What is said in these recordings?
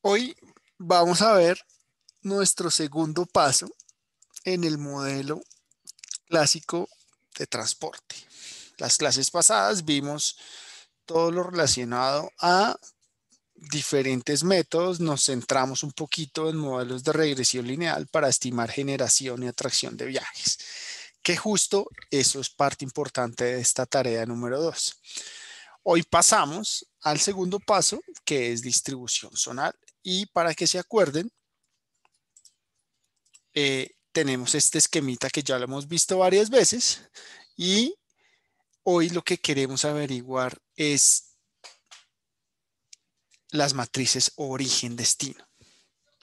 Hoy vamos a ver nuestro segundo paso en el modelo clásico de transporte. Las clases pasadas vimos todo lo relacionado a diferentes métodos. Nos centramos un poquito en modelos de regresión lineal para estimar generación y atracción de viajes, que justo eso es parte importante de esta tarea número 2. Hoy pasamos al segundo paso, que es distribución zonal y para que se acuerden, eh, tenemos este esquemita que ya lo hemos visto varias veces y hoy lo que queremos averiguar es las matrices origen-destino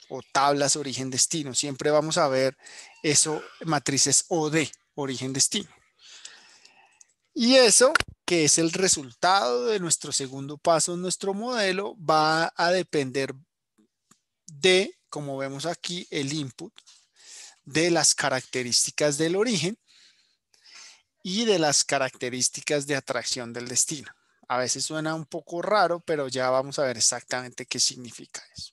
o tablas origen-destino. Siempre vamos a ver eso, matrices OD, origen-destino. Y eso, que es el resultado de nuestro segundo paso en nuestro modelo, va a depender de, como vemos aquí, el input de las características del origen y de las características de atracción del destino. A veces suena un poco raro, pero ya vamos a ver exactamente qué significa eso.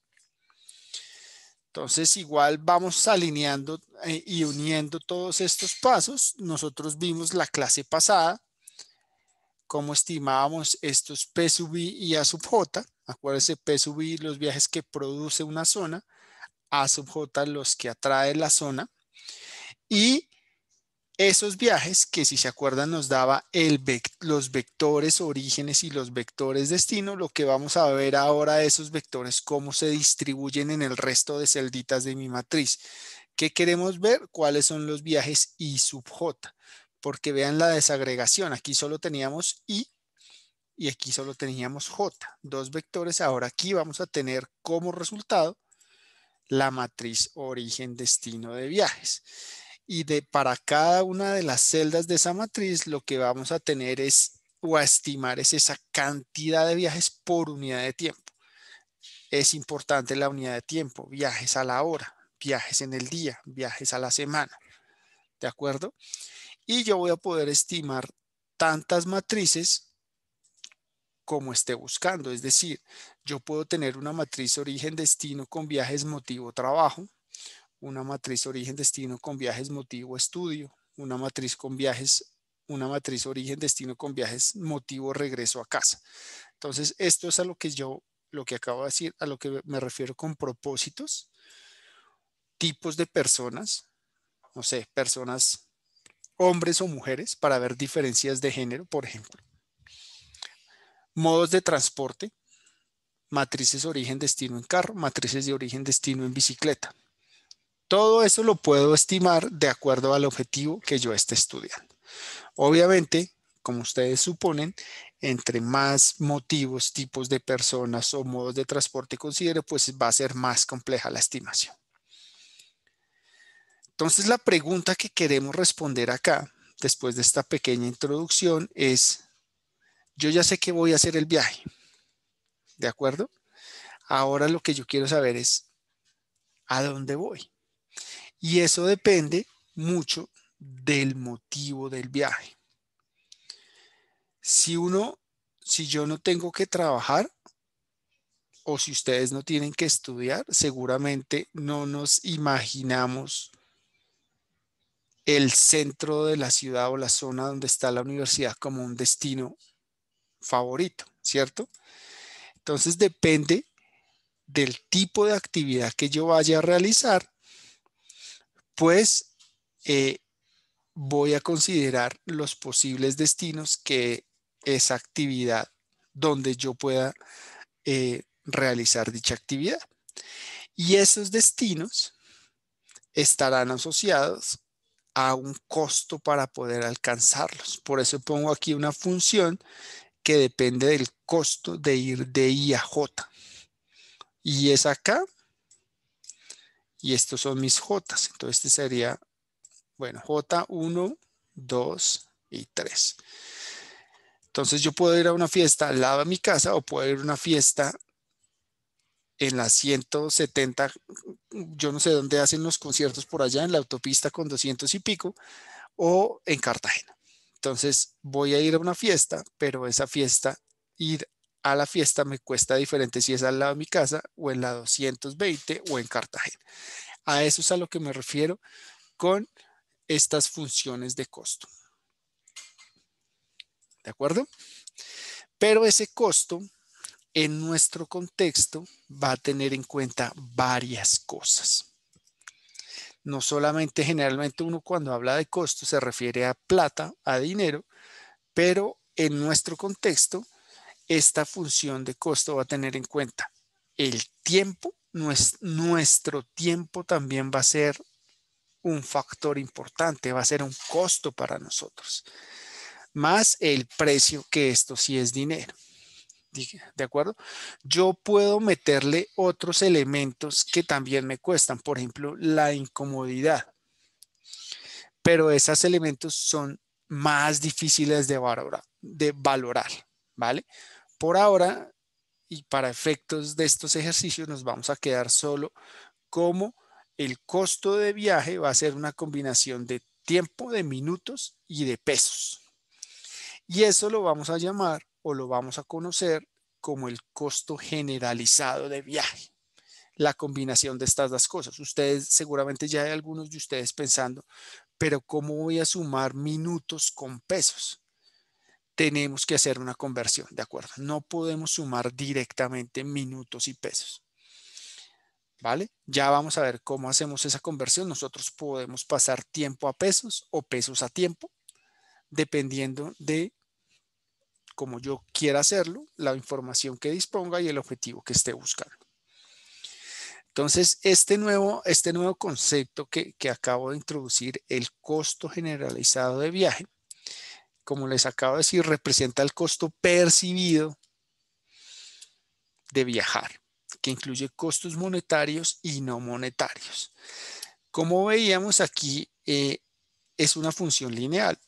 Entonces, igual vamos alineando eh, y uniendo todos estos pasos. Nosotros vimos la clase pasada, cómo estimábamos estos P sub i y A sub j. Acuérdense, P sub I, los viajes que produce una zona, A sub J, los que atrae la zona. Y esos viajes que si se acuerdan nos daba el los vectores orígenes y los vectores destino, lo que vamos a ver ahora esos vectores, cómo se distribuyen en el resto de celditas de mi matriz. ¿Qué queremos ver? ¿Cuáles son los viajes I sub J? Porque vean la desagregación, aquí solo teníamos I y aquí solo teníamos J, dos vectores. Ahora aquí vamos a tener como resultado la matriz origen-destino de viajes. Y de, para cada una de las celdas de esa matriz lo que vamos a tener es o a estimar es esa cantidad de viajes por unidad de tiempo. Es importante la unidad de tiempo, viajes a la hora, viajes en el día, viajes a la semana. ¿De acuerdo? Y yo voy a poder estimar tantas matrices como esté buscando. Es decir, yo puedo tener una matriz origen-destino con viajes motivo-trabajo, una matriz origen-destino con viajes motivo-estudio, una matriz con viajes una matriz origen-destino con viajes motivo-regreso a casa. Entonces, esto es a lo que yo, lo que acabo de decir, a lo que me refiero con propósitos, tipos de personas, no sé, personas, hombres o mujeres, para ver diferencias de género, por ejemplo modos de transporte, matrices origen-destino en carro, matrices de origen-destino en bicicleta. Todo eso lo puedo estimar de acuerdo al objetivo que yo esté estudiando. Obviamente, como ustedes suponen, entre más motivos, tipos de personas o modos de transporte considere, pues va a ser más compleja la estimación. Entonces, la pregunta que queremos responder acá, después de esta pequeña introducción, es yo ya sé que voy a hacer el viaje. ¿De acuerdo? Ahora lo que yo quiero saber es a dónde voy. Y eso depende mucho del motivo del viaje. Si uno, si yo no tengo que trabajar o si ustedes no tienen que estudiar, seguramente no nos imaginamos el centro de la ciudad o la zona donde está la universidad como un destino favorito, ¿cierto? Entonces depende del tipo de actividad que yo vaya a realizar, pues eh, voy a considerar los posibles destinos que esa actividad, donde yo pueda eh, realizar dicha actividad. Y esos destinos estarán asociados a un costo para poder alcanzarlos. Por eso pongo aquí una función que depende del costo de ir de I a J. Y es acá. Y estos son mis J. Entonces este sería, bueno, J1, 2 y 3. Entonces yo puedo ir a una fiesta al lado de mi casa o puedo ir a una fiesta en la 170, yo no sé dónde hacen los conciertos por allá, en la autopista con 200 y pico, o en Cartagena. Entonces voy a ir a una fiesta, pero esa fiesta, ir a la fiesta me cuesta diferente si es al lado de mi casa o en la 220 o en Cartagena. A eso es a lo que me refiero con estas funciones de costo. ¿De acuerdo? Pero ese costo en nuestro contexto va a tener en cuenta varias cosas no solamente generalmente uno cuando habla de costo se refiere a plata, a dinero, pero en nuestro contexto esta función de costo va a tener en cuenta el tiempo, nuestro tiempo también va a ser un factor importante, va a ser un costo para nosotros, más el precio que esto sí es dinero. ¿de acuerdo? Yo puedo meterle otros elementos que también me cuestan, por ejemplo, la incomodidad. Pero esos elementos son más difíciles de valorar, de valorar ¿vale? Por ahora, y para efectos de estos ejercicios, nos vamos a quedar solo como el costo de viaje va a ser una combinación de tiempo, de minutos y de pesos. Y eso lo vamos a llamar o lo vamos a conocer como el costo generalizado de viaje. La combinación de estas dos cosas. Ustedes seguramente ya hay algunos de ustedes pensando, pero ¿cómo voy a sumar minutos con pesos? Tenemos que hacer una conversión, ¿de acuerdo? No podemos sumar directamente minutos y pesos. ¿Vale? Ya vamos a ver cómo hacemos esa conversión. Nosotros podemos pasar tiempo a pesos o pesos a tiempo, dependiendo de como yo quiera hacerlo, la información que disponga y el objetivo que esté buscando. Entonces, este nuevo, este nuevo concepto que, acabo de introducir, el costo generalizado de viaje, como les acabo de decir, representa el costo percibido de viajar, que incluye costos monetarios y no monetarios. Como veíamos aquí, eh, es una función lineal.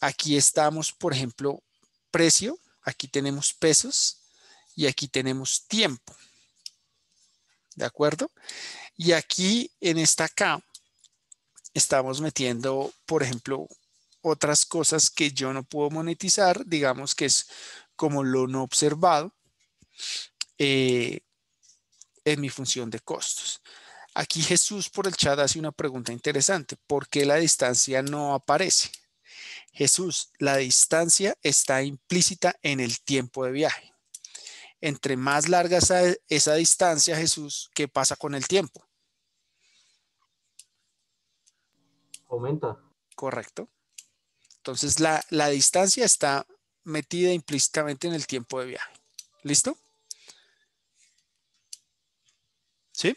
Aquí estamos, por ejemplo, precio, aquí tenemos pesos y aquí tenemos tiempo. ¿De acuerdo? Y aquí en esta acá estamos metiendo, por ejemplo, otras cosas que yo no puedo monetizar, digamos que es como lo no observado eh, en mi función de costos. Aquí Jesús por el chat hace una pregunta interesante. ¿Por qué la distancia no aparece? Jesús, la distancia está implícita en el tiempo de viaje. Entre más larga esa, esa distancia, Jesús, ¿qué pasa con el tiempo? Aumenta. Correcto. Entonces, la, distancia está metida implícitamente en el tiempo de viaje. ¿Listo? ¿Sí?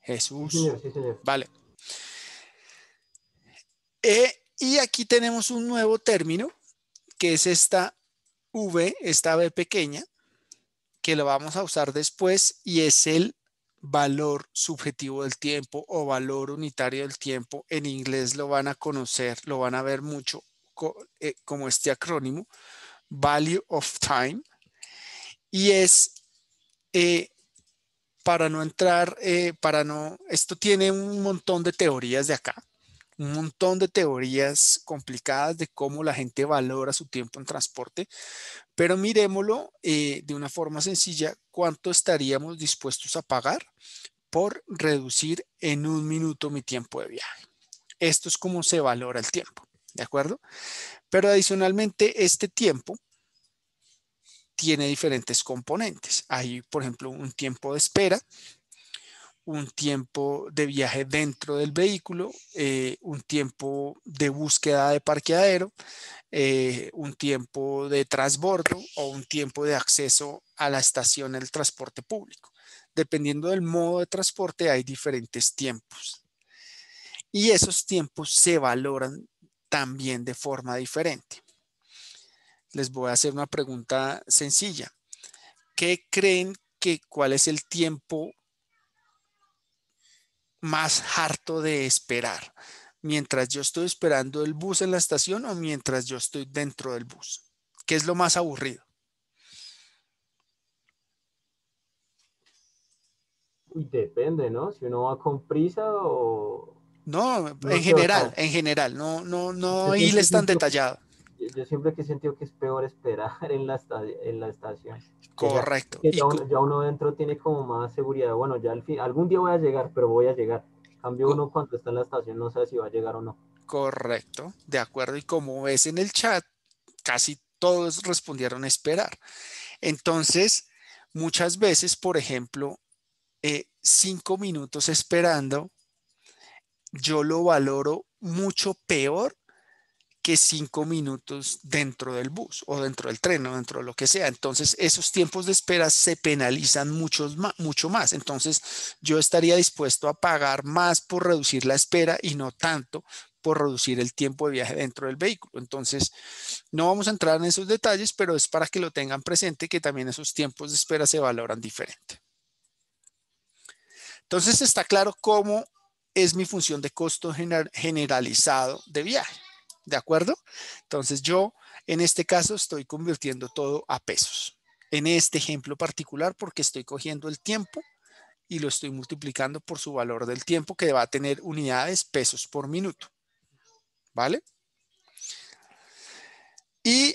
Jesús. Vale. Eh, y aquí tenemos un nuevo término, que es esta V, esta V pequeña, que lo vamos a usar después y es el valor subjetivo del tiempo o valor unitario del tiempo. En inglés lo van a conocer, lo van a ver mucho eh, como este acrónimo, Value of Time. Y es, eh, para no entrar, para no, esto tiene un montón de teorías de acá un montón de teorías complicadas de cómo la gente valora su tiempo en transporte, pero miremoslo eh, de una forma sencilla, cuánto estaríamos dispuestos a pagar por reducir en un minuto mi tiempo de viaje. Esto es cómo se valora el tiempo, ¿de acuerdo? Pero adicionalmente, este tiempo tiene diferentes componentes. Hay, por ejemplo, un tiempo de espera, un tiempo de viaje dentro del vehículo, eh, un tiempo de búsqueda de parqueadero, eh, un tiempo de transbordo o un tiempo de acceso a la estación del transporte público. Dependiendo del modo de transporte hay diferentes tiempos. Y esos tiempos se valoran también de forma diferente. Les voy a hacer una pregunta sencilla. ¿Qué creen que cuál es el tiempo más harto de esperar? ¿Mientras yo estoy esperando el bus en la estación o mientras yo estoy dentro del bus? ¿Qué es lo más aburrido? Depende, ¿no? Si uno va con prisa o... No, en general, en general, no, no, no, y es tan detallado yo, siempre que he sentido que es peor esperar en la, en la estación. Correcto. ya, uno, dentro tiene como más seguridad. Bueno, ya al fin, algún día voy a llegar, pero voy a llegar. Cambio uno cuando está en la estación, no sabe si va a llegar o no. Correcto, de acuerdo. Y como ves en el chat, casi todos respondieron esperar. Entonces, muchas veces, por ejemplo, eh, cinco minutos esperando, yo lo valoro mucho peor que cinco minutos dentro del bus o dentro del tren o dentro de lo que sea. Entonces, esos tiempos de espera se penalizan mucho más. Entonces, yo estaría dispuesto a pagar más por reducir la espera y no tanto por reducir el tiempo de viaje dentro del vehículo. Entonces, no vamos a entrar en esos detalles, pero es para que lo tengan presente que también esos tiempos de espera se valoran diferente. Entonces, está claro cómo es mi función de costo generalizado de viaje. ¿De acuerdo? Entonces yo en este caso estoy convirtiendo todo a pesos. En este ejemplo particular porque estoy cogiendo el tiempo y lo estoy multiplicando por su valor del tiempo que va a tener unidades pesos por minuto. ¿Vale? Y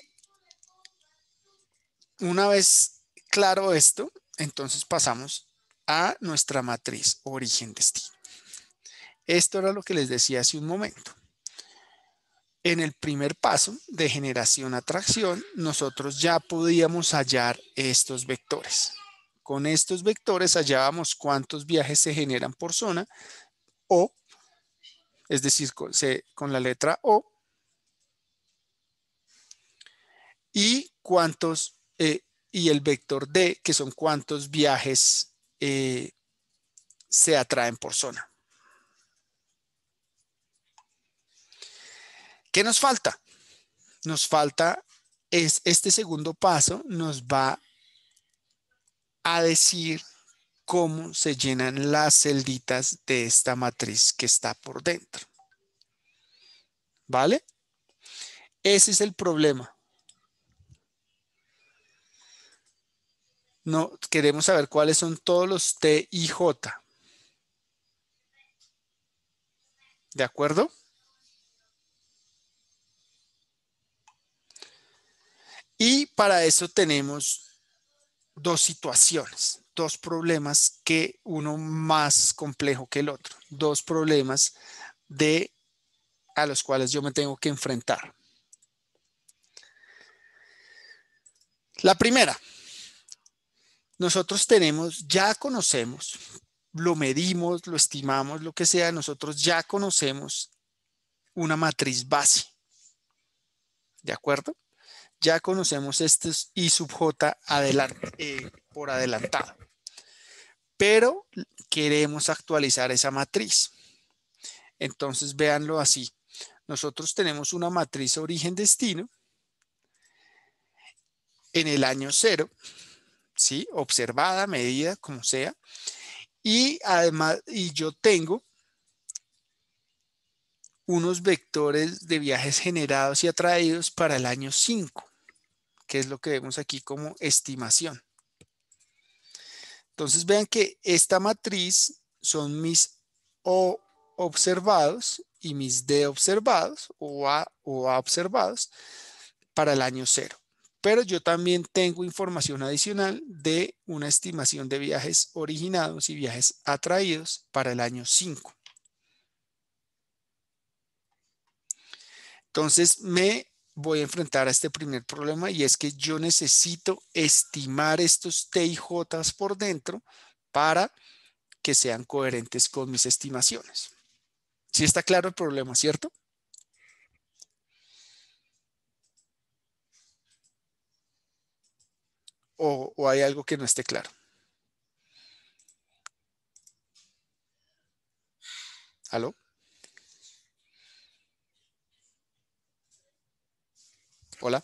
una vez claro esto, entonces pasamos a nuestra matriz origen-destino. Esto era lo que les decía hace un momento en el primer paso de generación a tracción, nosotros ya podíamos hallar estos vectores. Con estos vectores hallábamos cuántos viajes se generan por zona o, es decir, con, con la letra O, y cuántos, eh, y el vector D, que son cuántos viajes eh, se atraen por zona. ¿Qué nos falta? Nos falta es este segundo paso nos va a decir cómo se llenan las celditas de esta matriz que está por dentro. ¿Vale? Ese es el problema. No, queremos saber cuáles son todos los T y J. ¿De acuerdo? Y para eso tenemos dos situaciones, dos problemas que uno más complejo que el otro, dos problemas de a los cuales yo me tengo que enfrentar. La primera, nosotros tenemos, ya conocemos, lo medimos, lo estimamos, lo que sea, nosotros ya conocemos una matriz base. ¿De acuerdo? ya conocemos estos I sub J eh, por adelantado. Pero queremos actualizar esa matriz. Entonces, véanlo así. Nosotros tenemos una matriz origen-destino en el año cero, ¿sí? observada, medida, como sea. Y además, y yo tengo unos vectores de viajes generados y atraídos para el año 5 que es lo que vemos aquí como estimación. Entonces vean que esta matriz son mis O observados y mis D observados o A, o A observados para el año cero. Pero yo también tengo información adicional de una estimación de viajes originados y viajes atraídos para el año 5. Entonces me voy a enfrentar a este primer problema y es que yo necesito estimar estos TJ por dentro para que sean coherentes con mis estimaciones. Si está claro el problema, ¿cierto? O, o, hay algo que no esté claro? ¿Aló? Hola.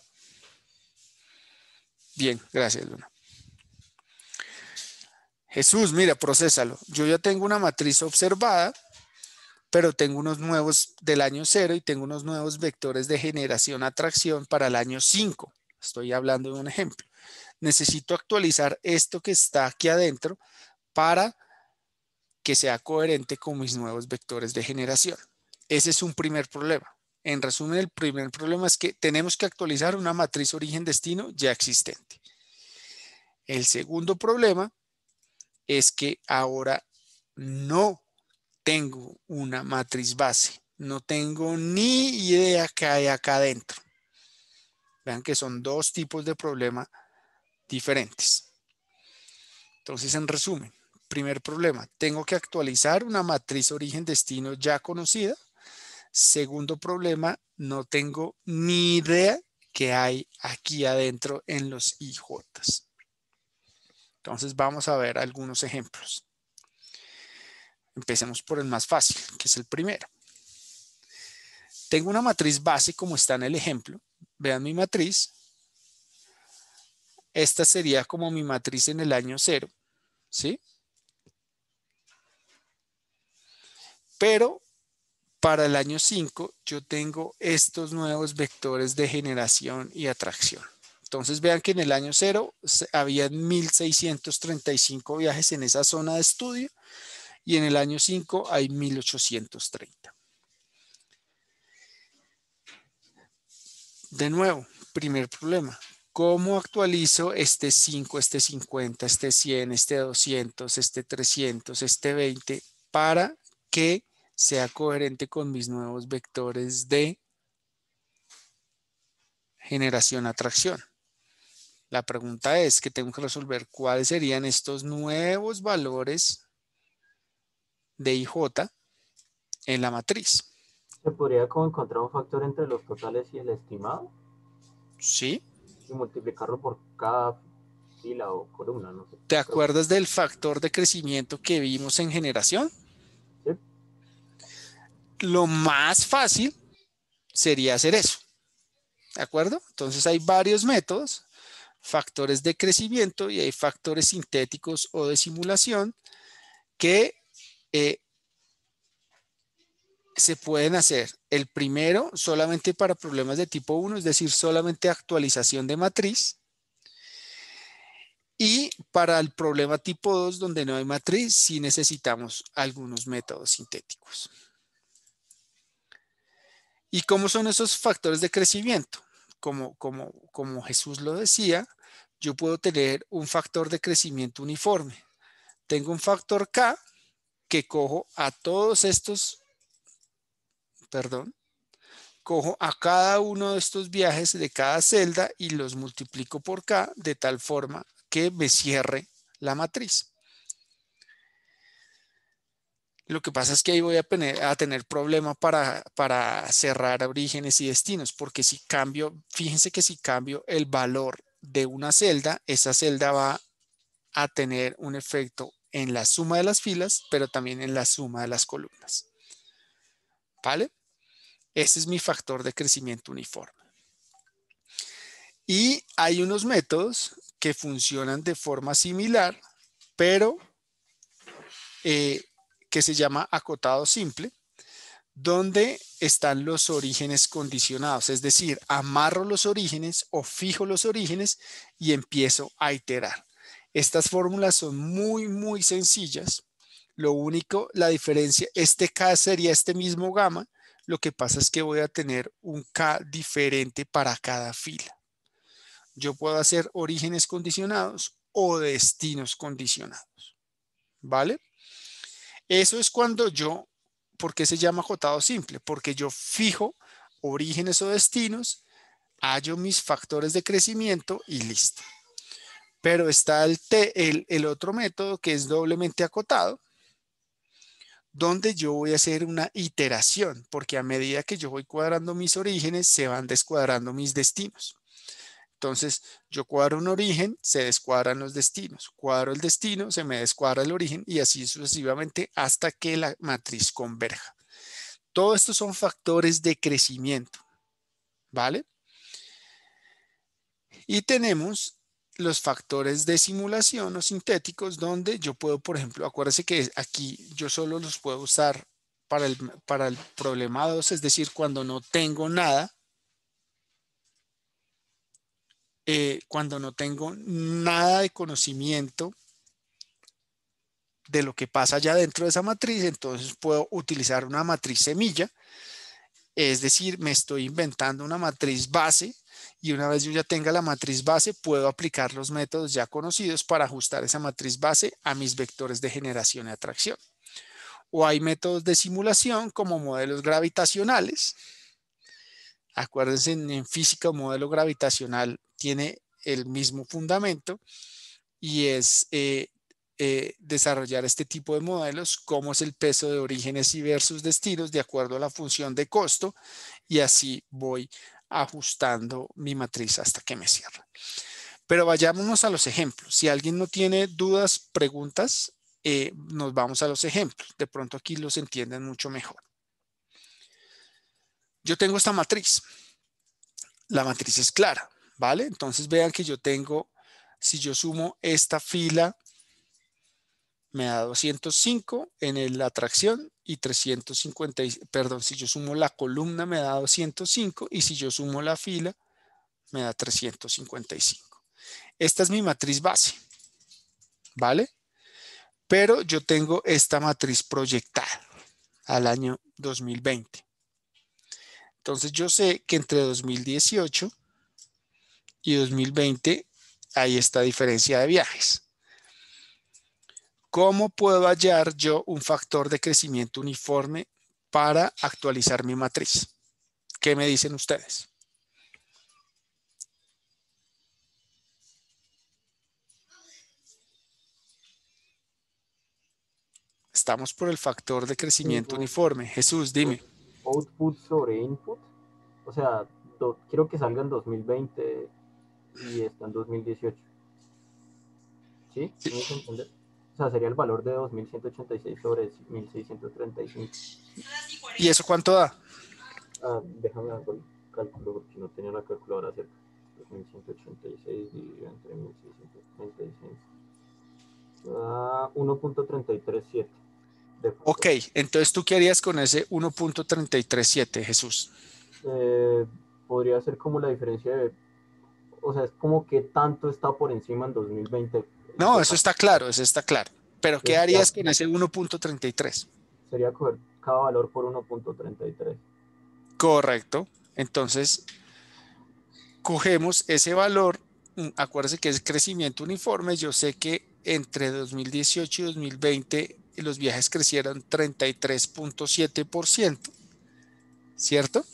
Bien, gracias, Luna. Jesús, mira, procésalo. Yo ya tengo una matriz observada, pero tengo unos nuevos del año 0 y tengo unos nuevos vectores de generación atracción para el año 5. Estoy hablando de un ejemplo. Necesito actualizar esto que está aquí adentro para que sea coherente con mis nuevos vectores de generación. Ese es un primer problema. En resumen, el primer problema es que tenemos que actualizar una matriz origen-destino ya existente. El segundo problema es que ahora no tengo una matriz base. No tengo ni idea qué hay acá adentro. Vean que son dos tipos de problema diferentes. Entonces, en resumen, primer problema, tengo que actualizar una matriz origen-destino ya conocida Segundo problema, no tengo ni idea que hay aquí adentro en los IJs. Entonces vamos a ver algunos ejemplos. Empecemos por el más fácil, que es el primero. Tengo una matriz base como está en el ejemplo. Vean mi matriz. Esta sería como mi matriz en el año cero. ¿Sí? Pero para el año 5 yo tengo estos nuevos vectores de generación y atracción. Entonces vean que en el año 0 había 1.635 viajes en esa zona de estudio y en el año 5 hay 1.830. De nuevo, primer problema, ¿cómo actualizo este 5, este 50, este 100, este 200, este 300, este 20 para que sea coherente con mis nuevos vectores de generación-atracción. La pregunta es que tengo que resolver cuáles serían estos nuevos valores de IJ en la matriz. ¿Se podría como encontrar un factor entre los totales y el estimado? Sí. Y multiplicarlo por cada fila o columna. ¿Te acuerdas del factor de crecimiento que vimos en generación? lo más fácil sería hacer eso. ¿De acuerdo? Entonces hay varios métodos, factores de crecimiento y hay factores sintéticos o de simulación que eh, se pueden hacer. El primero solamente para problemas de tipo 1, es decir, solamente actualización de matriz. Y para el problema tipo 2, donde no hay matriz, sí necesitamos algunos métodos sintéticos. ¿Y cómo son esos factores de crecimiento? Como, Jesús lo decía, yo puedo tener un factor de crecimiento uniforme. Tengo un factor K que cojo a todos estos, perdón, cojo a cada uno de estos viajes de cada celda y los multiplico por K de tal forma que me cierre la matriz. Lo que pasa es que ahí voy a tener, problema para, cerrar orígenes y destinos, porque si cambio, fíjense que si cambio el valor de una celda, esa celda va a tener un efecto en la suma de las filas, pero también en la suma de las columnas. ¿Vale? Ese es mi factor de crecimiento uniforme. Y hay unos métodos que funcionan de forma similar, pero eh, que se llama acotado simple, donde están los orígenes condicionados, es decir, amarro los orígenes o fijo los orígenes y empiezo a iterar. Estas fórmulas son muy, muy sencillas. Lo único, la diferencia, este K sería este mismo gamma, lo que pasa es que voy a tener un K diferente para cada fila. Yo puedo hacer orígenes condicionados o destinos condicionados. ¿Vale? Eso es cuando yo, ¿por qué se llama acotado simple? Porque yo fijo orígenes o destinos, hallo mis factores de crecimiento y listo. Pero está el, el otro método que es doblemente acotado, donde yo voy a hacer una iteración, porque a medida que yo voy cuadrando mis orígenes, se van descuadrando mis destinos. Entonces, yo cuadro un origen, se descuadran los destinos. Cuadro el destino, se me descuadra el origen y así sucesivamente hasta que la matriz converja. Todo esto son factores de crecimiento. ¿Vale? Y tenemos los factores de simulación o sintéticos donde yo puedo, por ejemplo, acuérdense que aquí yo solo los puedo usar para el problema 2, es decir, cuando no tengo nada, eh, cuando no tengo nada de conocimiento de lo que pasa allá dentro de esa matriz, entonces puedo utilizar una matriz semilla, es decir, me estoy inventando una matriz base y una vez yo ya tenga la matriz base, puedo aplicar los métodos ya conocidos para ajustar esa matriz base a mis vectores de generación y atracción. O hay métodos de simulación como modelos gravitacionales, Acuérdense, en física un modelo gravitacional tiene el mismo fundamento y es eh, eh, desarrollar este tipo de modelos, cómo es el peso de orígenes y versus destinos de acuerdo a la función de costo y así voy ajustando mi matriz hasta que me cierra. Pero vayámonos a los ejemplos. Si alguien no tiene dudas, preguntas, eh, nos vamos a los ejemplos. De pronto aquí los entienden mucho mejor. Yo tengo esta matriz. La matriz es clara, ¿vale? Entonces vean que yo tengo, si yo sumo esta fila, me da 205 en la atracción y 350, perdón, si yo sumo la columna me da 205 y si yo sumo la fila me da 355. Esta es mi matriz base, ¿vale? Pero yo tengo esta matriz proyectada al año 2020. Entonces yo sé que entre 2018 y 2020 hay esta diferencia de viajes. ¿Cómo puedo hallar yo un factor de crecimiento uniforme para actualizar mi matriz? ¿Qué me dicen ustedes? Estamos por el factor de crecimiento uniforme. Jesús, dime output sobre input. O sea, quiero que salga en 2020 y está en 2018. ¿Sí? O sea, sería el valor de 2186 sobre 1635. ¿Y eso cuánto da? Ah, déjame hacer el cálculo porque no tenía la calculadora cerca. 2186 dividido entre 1635. da 1.337. Ok, entonces tú qué harías con ese 1.337, Jesús? Eh, podría ser como la diferencia de, o sea, es como que tanto está por encima en 2020. No, eso está claro, eso está claro. Pero ¿qué harías con ese 1.33? Sería coger cada valor por 1.33. Correcto. Entonces, cogemos ese valor, mm, acuérdense que es crecimiento uniforme, yo sé que entre 2018 y 2020 y los viajes crecieron 33.7%, ¿cierto?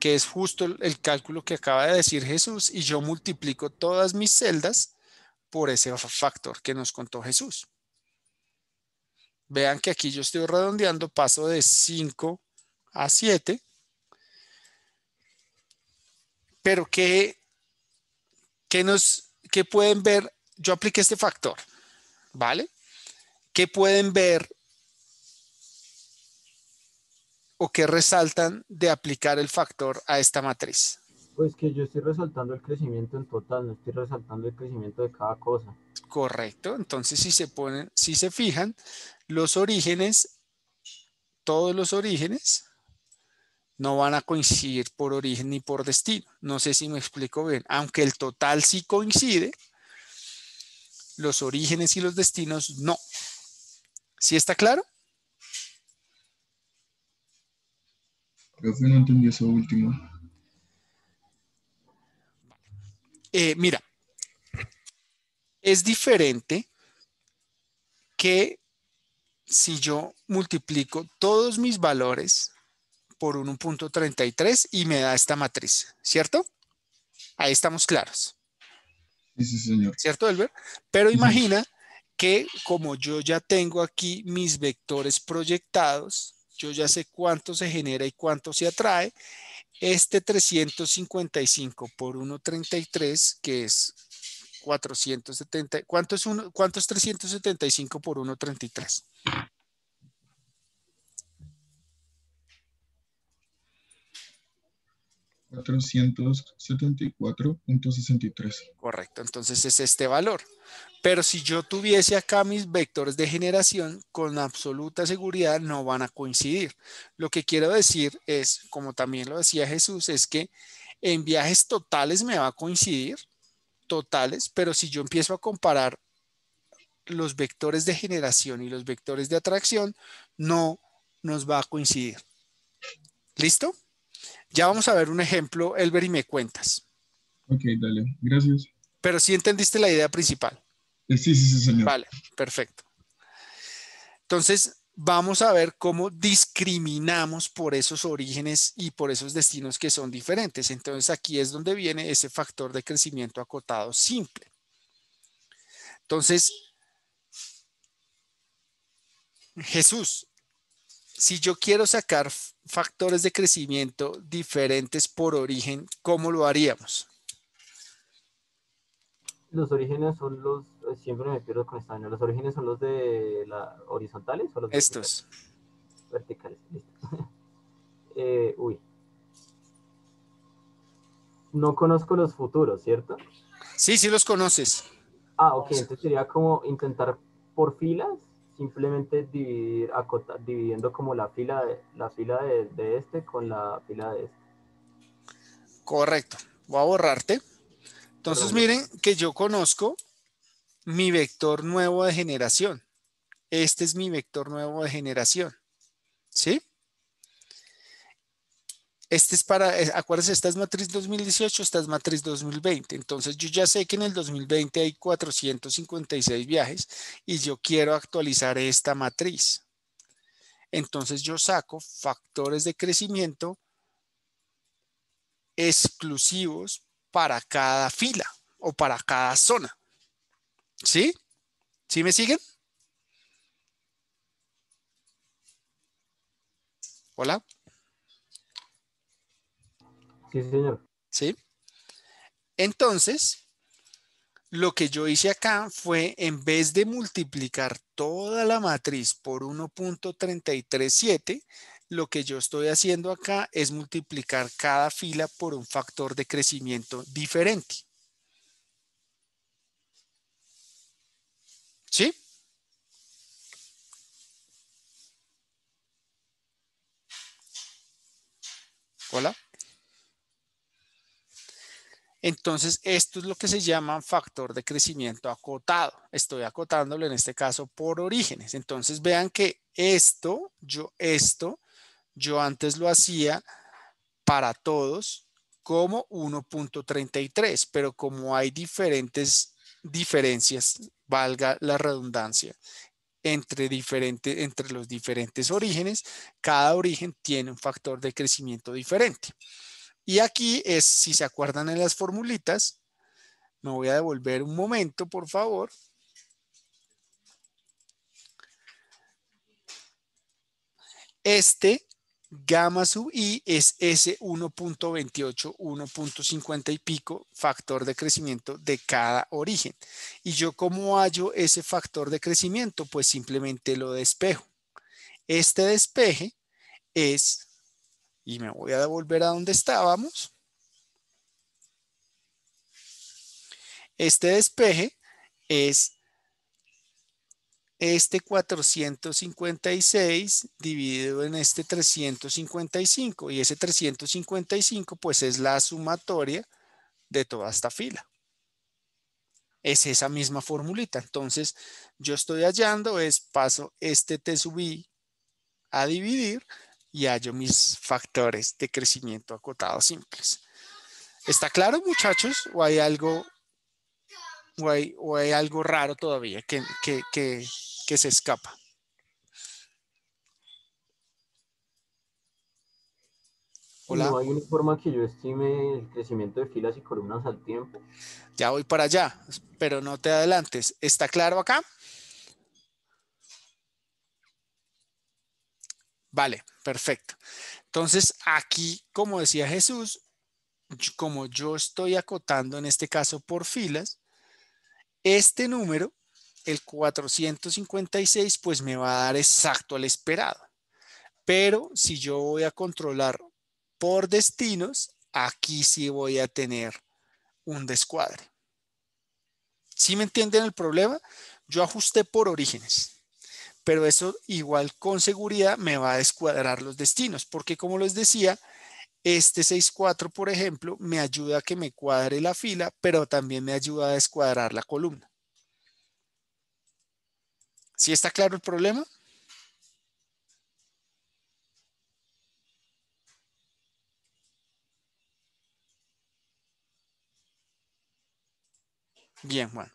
Que es justo el cálculo que acaba de decir Jesús y yo multiplico todas mis celdas por ese factor que nos contó Jesús. Vean que aquí yo estoy redondeando, paso de 5 a 7. Pero que, que nos, que pueden ver? Yo apliqué este factor, ¿vale? ¿Qué pueden ver o qué resaltan de aplicar el factor a esta matriz? Pues que yo estoy resaltando el crecimiento en total, no estoy resaltando el crecimiento de cada cosa. Correcto, entonces si se ponen, si se fijan, los orígenes, todos los orígenes, no van a coincidir por origen ni por destino. No sé si me explico bien. Aunque el total sí coincide, los orígenes y los destinos no. ¿Sí está claro? que no entendí eso último. Eh, mira, es diferente que si yo multiplico todos mis valores por un 1.33 y me da esta matriz, ¿cierto? Ahí estamos claros. Sí, sí, señor. ¿Cierto, Elber? Pero imagina que como yo ya tengo aquí mis vectores proyectados, yo ya sé cuánto se genera y cuánto se atrae, este 355 por 1.33, que es 470, ¿cuánto es, uno, 375 por 1.33? 474.63. Correcto, entonces es este valor. Pero si yo tuviese acá mis vectores de generación, con absoluta seguridad no van a coincidir. Lo que quiero decir es, como también lo decía Jesús, es que en viajes totales me va a coincidir, totales, pero si yo empiezo a comparar los vectores de generación y los vectores de atracción, no nos va a coincidir. ¿Listo? Ya vamos a ver un ejemplo, Elber, y me cuentas. Ok, dale, gracias. Pero sí entendiste la idea principal. Eh, sí, sí, sí, señor. Vale, perfecto. Entonces, vamos a ver cómo discriminamos por esos orígenes y por esos destinos que son diferentes. Entonces, aquí es donde viene ese factor de crecimiento acotado simple. Entonces, Jesús, si yo quiero sacar factores de crecimiento diferentes por origen, ¿cómo lo haríamos? Los orígenes son los, eh, siempre me pierdo con esta, los orígenes son los de horizontales o los Estos. Verticales, eh, uy. No conozco los futuros, ¿cierto? Sí, sí los conoces. Ah, ok, entonces sería como intentar por filas simplemente dividir, dividiendo como la fila, de, la fila de, este con la fila de este. Correcto, voy a borrarte. Entonces miren que yo conozco mi vector nuevo de generación. Este es mi vector nuevo de generación. ¿Sí? Este es para, eh, acuérdense, esta es matriz 2018, esta es matriz 2020. Entonces yo ya sé que en el 2020 hay 456 viajes y yo quiero actualizar esta matriz. Entonces yo saco factores de crecimiento exclusivos para cada fila o para cada zona. ¿Sí? ¿Sí me siguen? Hola. Sí, señor. ¿Sí? Entonces, lo que yo hice acá fue, en vez de multiplicar toda la matriz por 1.337, lo que yo estoy haciendo acá es multiplicar cada fila por un factor de crecimiento diferente. ¿Sí? Hola. Entonces, esto es lo que se llama factor de crecimiento acotado. Estoy acotándolo en este caso por orígenes. Entonces, vean que esto, yo esto, yo antes lo hacía para todos como 1.33, pero como hay diferentes diferencias, valga la redundancia, entre, entre los diferentes orígenes, cada origen tiene un factor de crecimiento diferente. Y aquí es, si se acuerdan en las formulitas, me voy a devolver un momento, por favor. Este gamma sub i es ese 1.28, 1.50 y pico factor de crecimiento de cada origen. ¿Y yo cómo hallo ese factor de crecimiento? Pues simplemente lo despejo. Este despeje es y me voy a devolver a donde estábamos. Este despeje es este 456 dividido en este 355 y ese 355 pues es la sumatoria de toda esta fila. Es esa misma formulita. Entonces yo estoy hallando es paso este T sub i a dividir y hallo mis factores de crecimiento acotados simples. ¿Está claro, muchachos? ¿O hay algo, o hay algo raro todavía que, se escapa? Hola. No hay una forma que yo estime el crecimiento de filas y columnas al tiempo. Ya voy para allá, pero no te adelantes. ¿Está claro acá? Vale, perfecto. Entonces, aquí, como decía Jesús, como yo estoy acotando en este caso por filas, este número, el 456, pues me va a dar exacto al esperado. Pero si yo voy a controlar por destinos, aquí sí voy a tener un descuadre. ¿Sí me entienden el problema? Yo ajusté por orígenes pero eso igual con seguridad me va a descuadrar los destinos, porque como les decía, este 6.4, por ejemplo, me ayuda a que me cuadre la fila, pero también me ayuda a descuadrar la columna. ¿Sí está claro el problema? Bien, Juan.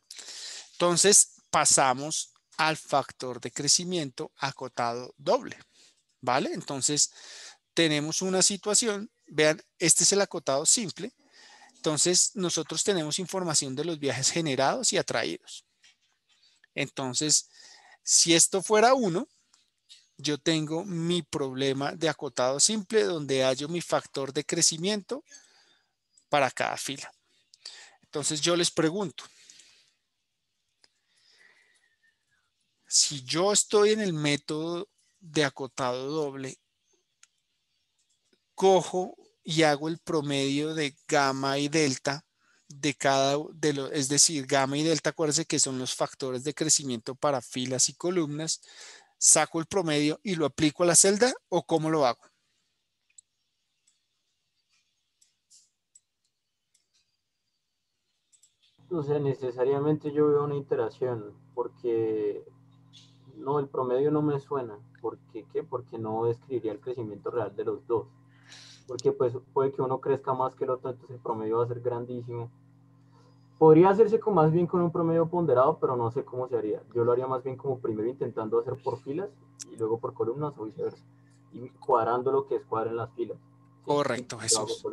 Entonces, pasamos al factor de crecimiento acotado doble. ¿Vale? Entonces, tenemos una situación, vean, este es el acotado simple. Entonces, nosotros tenemos información de los viajes generados y atraídos. Entonces, si esto fuera uno, yo tengo mi problema de acotado simple donde hallo mi factor de crecimiento para cada fila. Entonces, yo les pregunto, si yo estoy en el método de acotado doble, cojo y hago el promedio de gamma y delta de cada, de lo, es decir, gamma y delta, acuérdense que son los factores de crecimiento para filas y columnas, saco el promedio y lo aplico a la celda o cómo lo hago. No sea, necesariamente yo veo una interacción, porque no, el promedio no me suena. ¿Por qué? ¿Qué? Porque no describiría el crecimiento real de los dos. Porque pues puede que uno crezca más que el otro, entonces el promedio va a ser grandísimo. Podría hacerse con, más bien con un promedio ponderado, pero no sé cómo se haría. Yo lo haría más bien como primero intentando hacer por filas y luego por columnas o viceversa. Y cuadrando lo que es en las filas. Correcto, Jesús.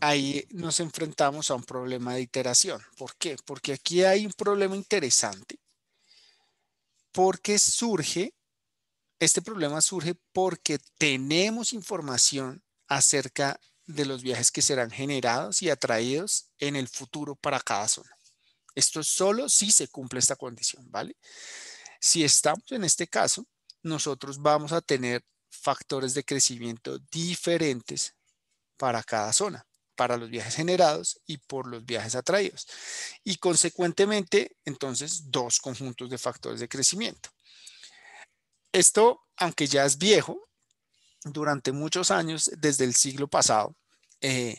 Ahí nos enfrentamos a un problema de iteración. ¿Por qué? Porque aquí hay un problema interesante porque surge, este problema surge porque tenemos información acerca de los viajes que serán generados y atraídos en el futuro para cada zona. Esto solo si se cumple esta condición, ¿vale? Si estamos en este caso, nosotros vamos a tener factores de crecimiento diferentes para cada zona para los viajes generados y por los viajes atraídos. Y consecuentemente, entonces, dos conjuntos de factores de crecimiento. Esto, aunque ya es viejo, durante muchos años, desde el siglo pasado, eh,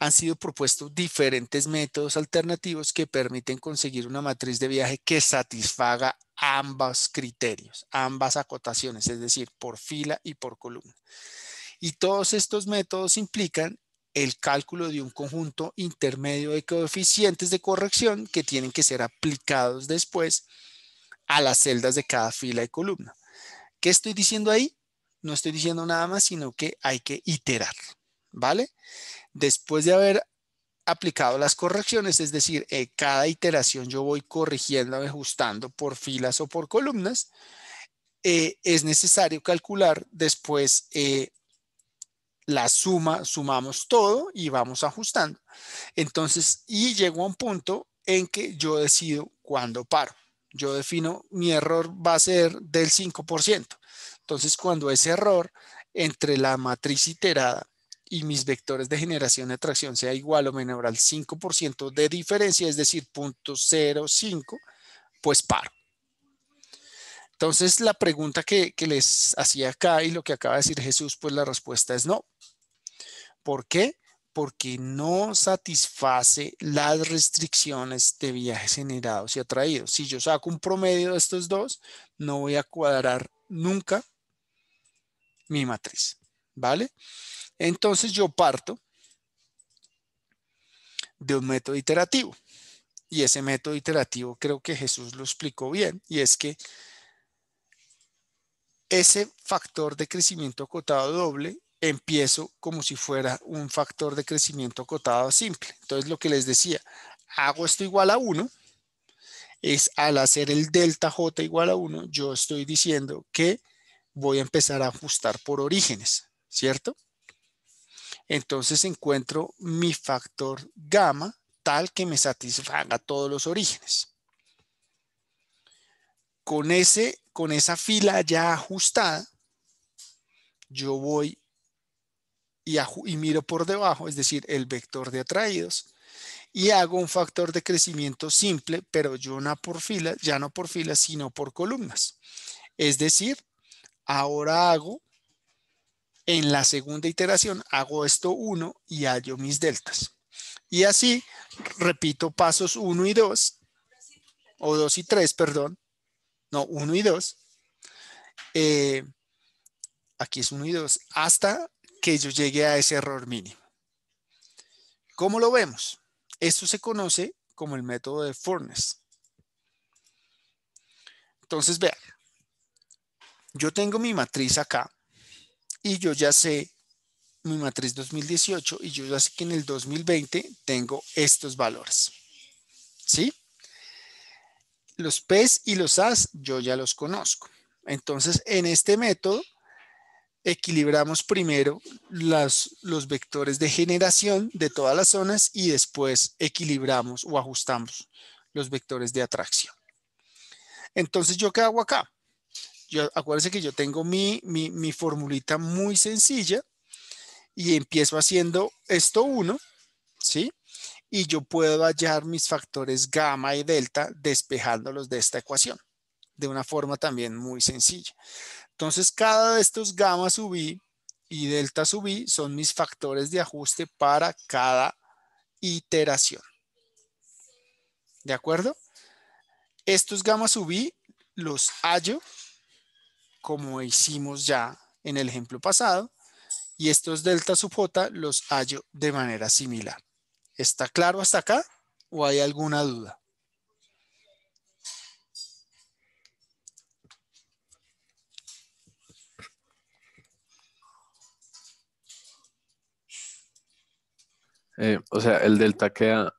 han sido propuestos diferentes métodos alternativos que permiten conseguir una matriz de viaje que satisfaga ambos criterios, ambas acotaciones, es decir, por fila y por columna. Y todos estos métodos implican el cálculo de un conjunto intermedio de coeficientes de corrección que tienen que ser aplicados después a las celdas de cada fila y columna. ¿Qué estoy diciendo ahí? No estoy diciendo nada más, sino que hay que iterar, ¿vale? Después de haber aplicado las correcciones, es decir, eh, cada iteración yo voy corrigiendo, ajustando por filas o por columnas, eh, es necesario calcular después eh, la suma, sumamos todo y vamos ajustando. Entonces, y llego a un punto en que yo decido cuándo paro. Yo defino mi error va a ser del 5%. Entonces, cuando ese error entre la matriz iterada y mis vectores de generación de atracción sea igual o menor al 5% de diferencia, es decir, 0.05, pues paro. Entonces, la pregunta que, les hacía acá y lo que acaba de decir Jesús, pues la respuesta es no. ¿Por qué? Porque no satisface las restricciones de viajes generados y atraídos. Si yo saco un promedio de estos dos, no voy a cuadrar nunca mi matriz. ¿Vale? Entonces yo parto de un método iterativo. Y ese método iterativo creo que Jesús lo explicó bien. Y es que ese factor de crecimiento acotado doble empiezo como si fuera un factor de crecimiento acotado simple. Entonces lo que les decía, hago esto igual a 1, es al hacer el delta j igual a 1, yo estoy diciendo que voy a empezar a ajustar por orígenes, ¿cierto? Entonces encuentro mi factor gamma tal que me satisfaga todos los orígenes. Con ese con esa fila ya ajustada, yo voy y, y, miro por debajo, es decir, el vector de atraídos, y hago un factor de crecimiento simple, pero yo no por fila, ya no por fila, sino por columnas. Es decir, ahora hago, en la segunda iteración, hago esto 1 y hallo mis deltas. Y así repito pasos 1 y 2, o 2 y 3, perdón, no, 1 y 2, eh, aquí es 1 y 2, hasta que yo llegue a ese error mínimo. ¿Cómo lo vemos? Esto se conoce como el método de Furness. Entonces, vean, yo tengo mi matriz acá y yo ya sé mi matriz 2018 y yo ya sé que en el 2020 tengo estos valores. ¿Sí? Los pes y los A's yo ya los conozco. Entonces, en este método, equilibramos primero los vectores de generación de todas las zonas y después equilibramos o ajustamos los vectores de atracción. Entonces, ¿yo qué hago acá? Yo, acuérdense que yo tengo mi, mi, formulita muy sencilla y empiezo haciendo esto uno, ¿sí? y yo puedo hallar mis factores gamma y delta despejándolos de esta ecuación de una forma también muy sencilla. Entonces cada de estos gamma sub i y delta sub i son mis factores de ajuste para cada iteración. ¿De acuerdo? Estos gamma sub i los hallo como hicimos ya en el ejemplo pasado y estos delta sub j los hallo de manera similar. ¿Está claro hasta acá o hay alguna duda? Eh, o sea, el delta queda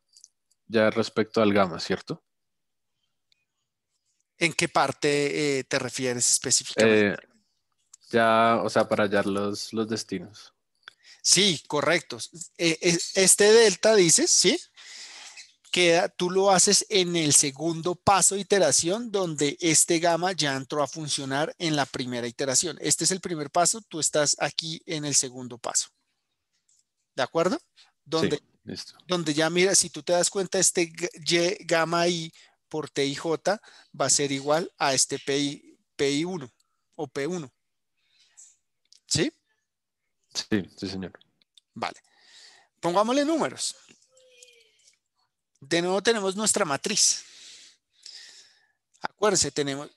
ya respecto al gamma, ¿cierto? ¿En qué parte eh, te refieres específicamente? Eh, ya, o sea, para hallar los, los destinos. Sí, correcto. E, e, este delta, dices, ¿sí? Queda, tú lo haces en el segundo paso de iteración donde este gamma ya entró a funcionar en la primera iteración. Este es el primer paso, tú estás aquí en el segundo paso. ¿De acuerdo? Donde, donde ya mira, si tú te das cuenta, este y, gamma i por tij va a ser igual a este pi, pi1 o p1. ¿Sí? Sí, sí, señor. Vale. Pongámosle números. De nuevo tenemos nuestra matriz. Acuérdense, tenemos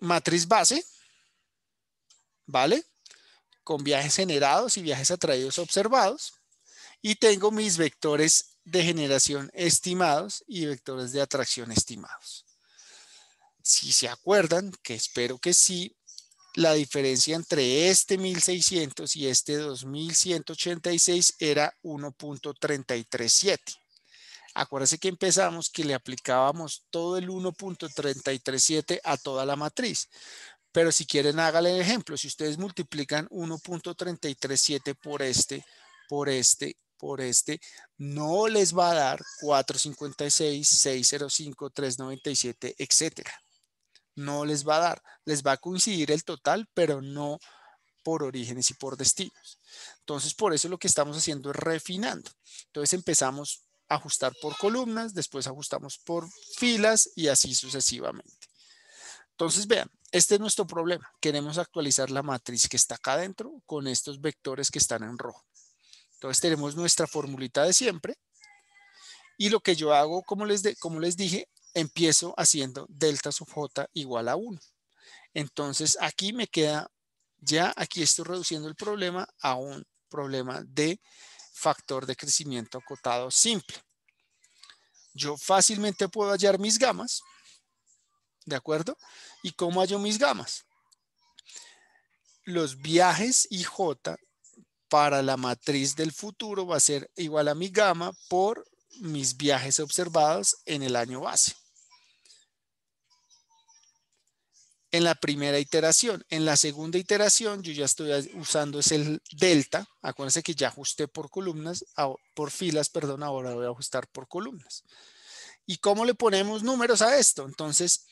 matriz base, ¿vale? Con viajes generados y viajes atraídos observados. Y tengo mis vectores de generación estimados y vectores de atracción estimados. Si se acuerdan, que espero que sí, la diferencia entre este 1600 y este 2186 era 1.337. Acuérdense que empezamos que le aplicábamos todo el 1.337 a toda la matriz. Pero si quieren, háganle el ejemplo. Si ustedes multiplican 1.337 por este, por este, por este, no les va a dar 456, 605, 397, etcétera no les va a dar. Les va a coincidir el total, pero no por orígenes y por destinos. Entonces, por eso lo que estamos haciendo es refinando. Entonces, empezamos a ajustar por columnas, después ajustamos por filas y así sucesivamente. Entonces, vean, este es nuestro problema. Queremos actualizar la matriz que está acá adentro con estos vectores que están en rojo. Entonces, tenemos nuestra formulita de siempre. Y lo que yo hago, como les, como les dije, empiezo haciendo delta sub j igual a 1. Entonces aquí me queda, ya aquí estoy reduciendo el problema a un problema de factor de crecimiento acotado simple. Yo fácilmente puedo hallar mis gamas, ¿de acuerdo? ¿Y cómo hallo mis gamas? Los viajes j para la matriz del futuro va a ser igual a mi gama por mis viajes observados en el año base. en la primera iteración. En la segunda iteración yo ya estoy usando ese delta. Acuérdense que ya ajusté por columnas, por filas, perdón, ahora voy a ajustar por columnas. ¿Y cómo le ponemos números a esto? Entonces,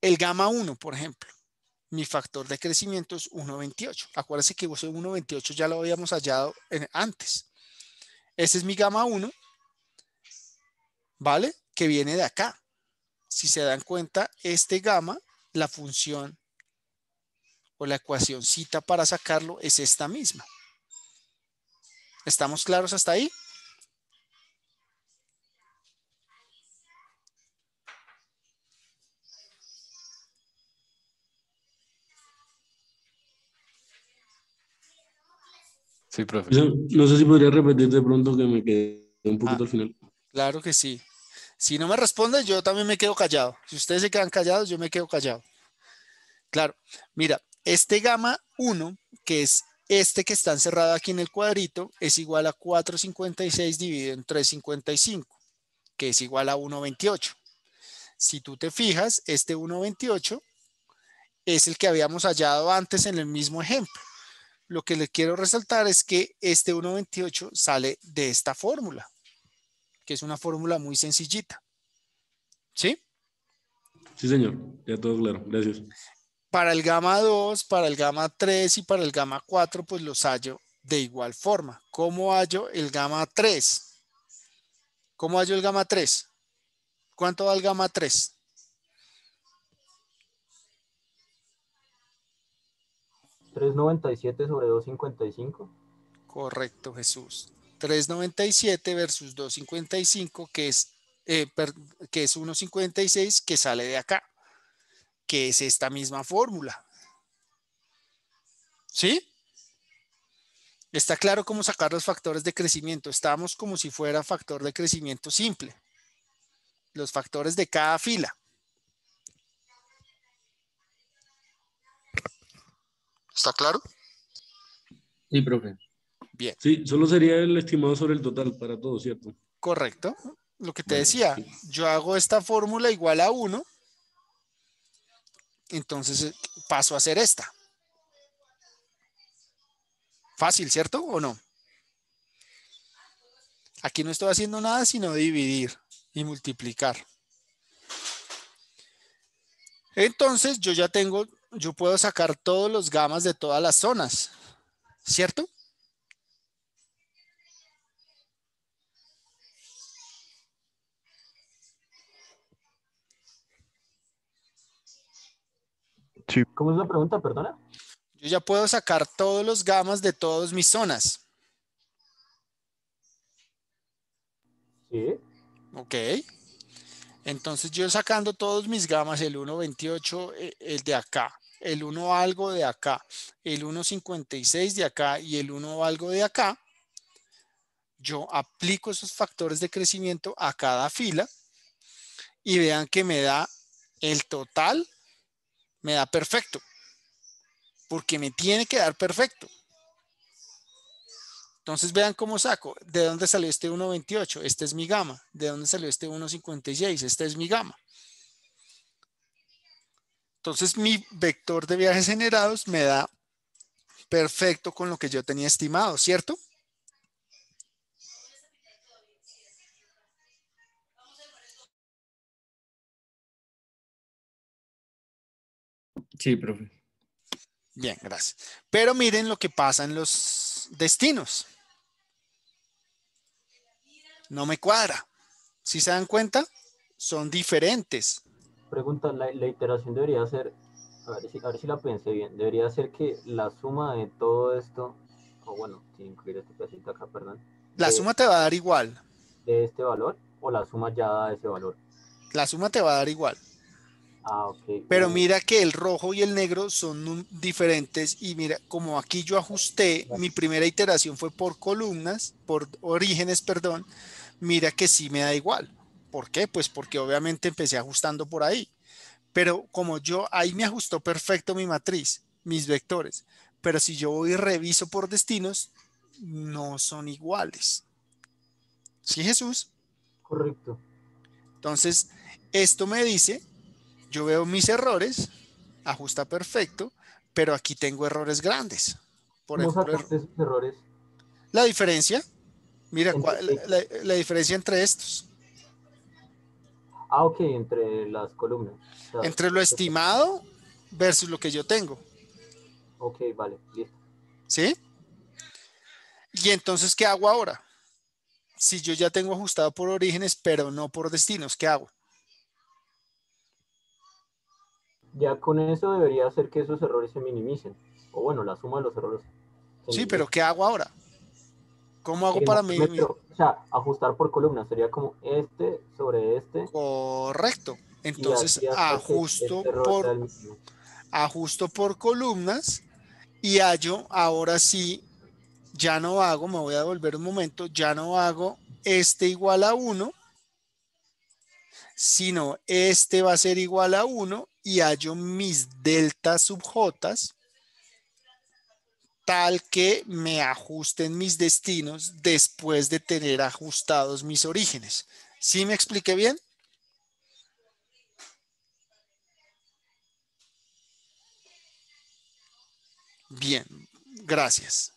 el gamma 1, por ejemplo, mi factor de crecimiento es 1.28. Acuérdense que ese 1.28 ya lo habíamos hallado antes. Ese es mi gamma 1, ¿vale? Que viene de acá. Si se dan cuenta, este gamma la función o la cita para sacarlo es esta misma. ¿Estamos claros hasta ahí? Sí, profe. No sé si podría repetir de pronto que me quedé un poquito ah, al final. Claro que sí. Si no me responde, yo también me quedo callado. Si ustedes se quedan callados, yo me quedo callado. Claro, mira, este gamma 1, que es este que está encerrado aquí en el cuadrito, es igual a 456 dividido en 355, que es igual a 128. Si tú te fijas, este 128 es el que habíamos hallado antes en el mismo ejemplo. Lo que le quiero resaltar es que este 1.28 sale de esta fórmula que es una fórmula muy sencillita. ¿Sí? Sí, señor, ya todo claro, gracias. Para el gamma 2, para el gamma 3 y para el gamma 4, pues los hallo de igual forma. ¿Cómo hallo el gamma 3? ¿Cómo hallo el gamma 3? ¿Cuánto va el gamma 3? ¿3.97 sobre 2.55? Correcto, Jesús. 3.97 versus 2.55, que es, eh, que es 1.56, que sale de acá, que es esta misma fórmula. ¿Sí? Está claro cómo sacar los factores de crecimiento. Estamos como si fuera factor de crecimiento simple. Los factores de cada fila. ¿Está claro? Sí, profe. Bien. Sí, solo sería el estimado sobre el total para todo, ¿cierto? Correcto. Lo que te decía, yo hago esta fórmula igual a 1, entonces eh, paso a hacer esta. Fácil, ¿cierto? ¿O no? Aquí no estoy haciendo nada sino dividir y multiplicar. Entonces yo ya tengo, yo puedo sacar todos los gamas de todas las zonas, ¿cierto? ¿Cómo es la pregunta, perdona? Yo ya puedo sacar todos los gamas de todas mis zonas. Sí. Ok. Entonces yo sacando todos mis gamas, el 1.28, eh, el de acá, el 1 algo de acá, el 1.56 de acá y el 1 algo de acá, yo aplico esos factores de crecimiento a cada fila y vean que me da el total me da perfecto. Porque me tiene que dar perfecto. Entonces vean cómo saco. ¿De dónde salió este 1.28? Este es mi gama. ¿De dónde salió este 1.56? Este es mi gama. Entonces mi vector de viajes generados me da perfecto con lo que yo tenía estimado, ¿cierto? Sí, profe. Bien, gracias. Pero miren lo que pasa en los destinos. No me cuadra. Si se dan cuenta, son diferentes. Pregunta, la, iteración debería ser, a ver, si, a ver si la pensé bien, debería ser que la suma de todo esto, o bueno, sin incluir este pedacito acá, perdón. La suma te va a dar igual. ¿De este valor o la suma ya da ese valor? La suma te va a dar igual. Ah, Pero mira que el rojo y el negro son diferentes y mira, como aquí yo ajusté, mi primera iteración fue por columnas, por orígenes, perdón, mira que sí me da igual. ¿Por qué? Pues porque obviamente empecé ajustando por ahí. Pero como yo, ahí me ajustó perfecto mi matriz, mis vectores. Pero si yo voy reviso por destinos, no son iguales. ¿Sí, Jesús? Correcto. Entonces, esto me dice yo veo mis errores, ajusta perfecto, pero aquí tengo errores grandes. Por ¿Cómo sacaste esos errores? La diferencia, mira, la, diferencia entre estos. Ah, ok, entre las columnas. entre lo estimado versus lo que yo tengo. Ok, vale, listo. ¿Sí? Y entonces, ¿qué hago ahora? Si yo ya tengo ajustado por orígenes, pero no por destinos, ¿qué hago? ya con eso debería hacer que esos errores se minimicen. O bueno, la suma de los errores. Sí, pero ¿qué hago ahora? ¿Cómo hago para minimizar? O sea, ajustar por columnas sería como este sobre este. Correcto. Entonces ajusto este por ajusto por columnas y yo, ahora sí ya no hago, me voy a devolver un momento, ya no hago este igual a 1, sino este va a ser igual a 1 y hallo mis deltas sub tal que me ajusten mis destinos después de tener ajustados mis orígenes. ¿Sí me expliqué bien? Bien, gracias,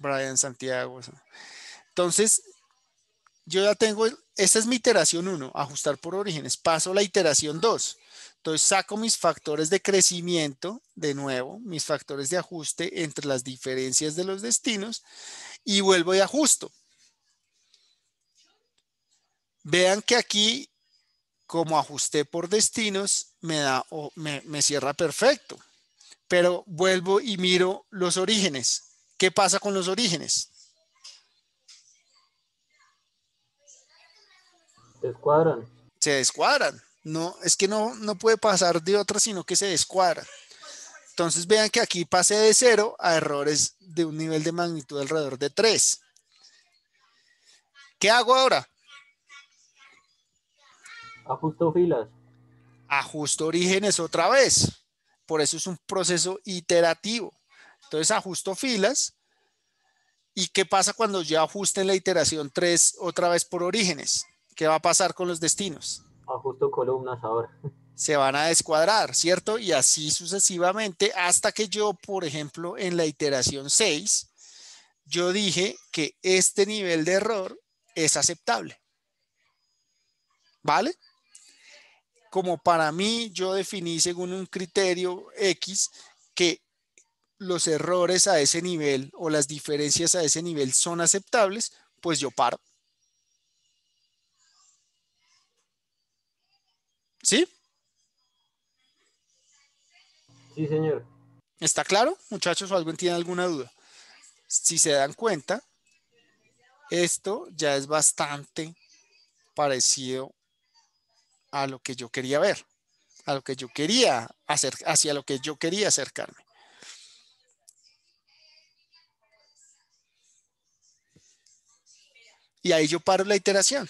Brian Santiago. Entonces, yo ya tengo, esta es mi iteración 1, ajustar por orígenes. Paso a la iteración 2. Entonces saco mis factores de crecimiento, de nuevo, mis factores de ajuste entre las diferencias de los destinos y vuelvo y ajusto. Vean que aquí, como ajusté por destinos, me, da, me, cierra perfecto. Pero vuelvo y miro los orígenes. ¿Qué pasa con los orígenes? Se descuadran. Se descuadran. No, es que no, no puede pasar de otra, sino que se descuadra. Entonces vean que aquí pasé de 0 a errores de un nivel de magnitud alrededor de 3. ¿Qué hago ahora? Ajusto filas. Ajusto orígenes otra vez. Por eso es un proceso iterativo. Entonces ajusto filas. ¿Y qué pasa cuando ya ajusten la iteración 3 otra vez por orígenes? ¿Qué va a pasar con los destinos? ajusto columnas ahora. Se van a descuadrar, ¿cierto? Y así sucesivamente hasta que yo, por ejemplo, en la iteración 6, yo dije que este nivel de error es aceptable. ¿Vale? Como para mí, yo definí según un criterio X que los errores a ese nivel o las diferencias a ese nivel son aceptables, pues yo paro. ¿Sí? Sí, señor. ¿Está claro, muchachos, o alguien tiene alguna duda? Si se dan cuenta, esto ya es bastante parecido a lo que yo quería ver, a lo que yo quería hacer, hacia lo que yo quería acercarme. Y ahí yo paro la iteración.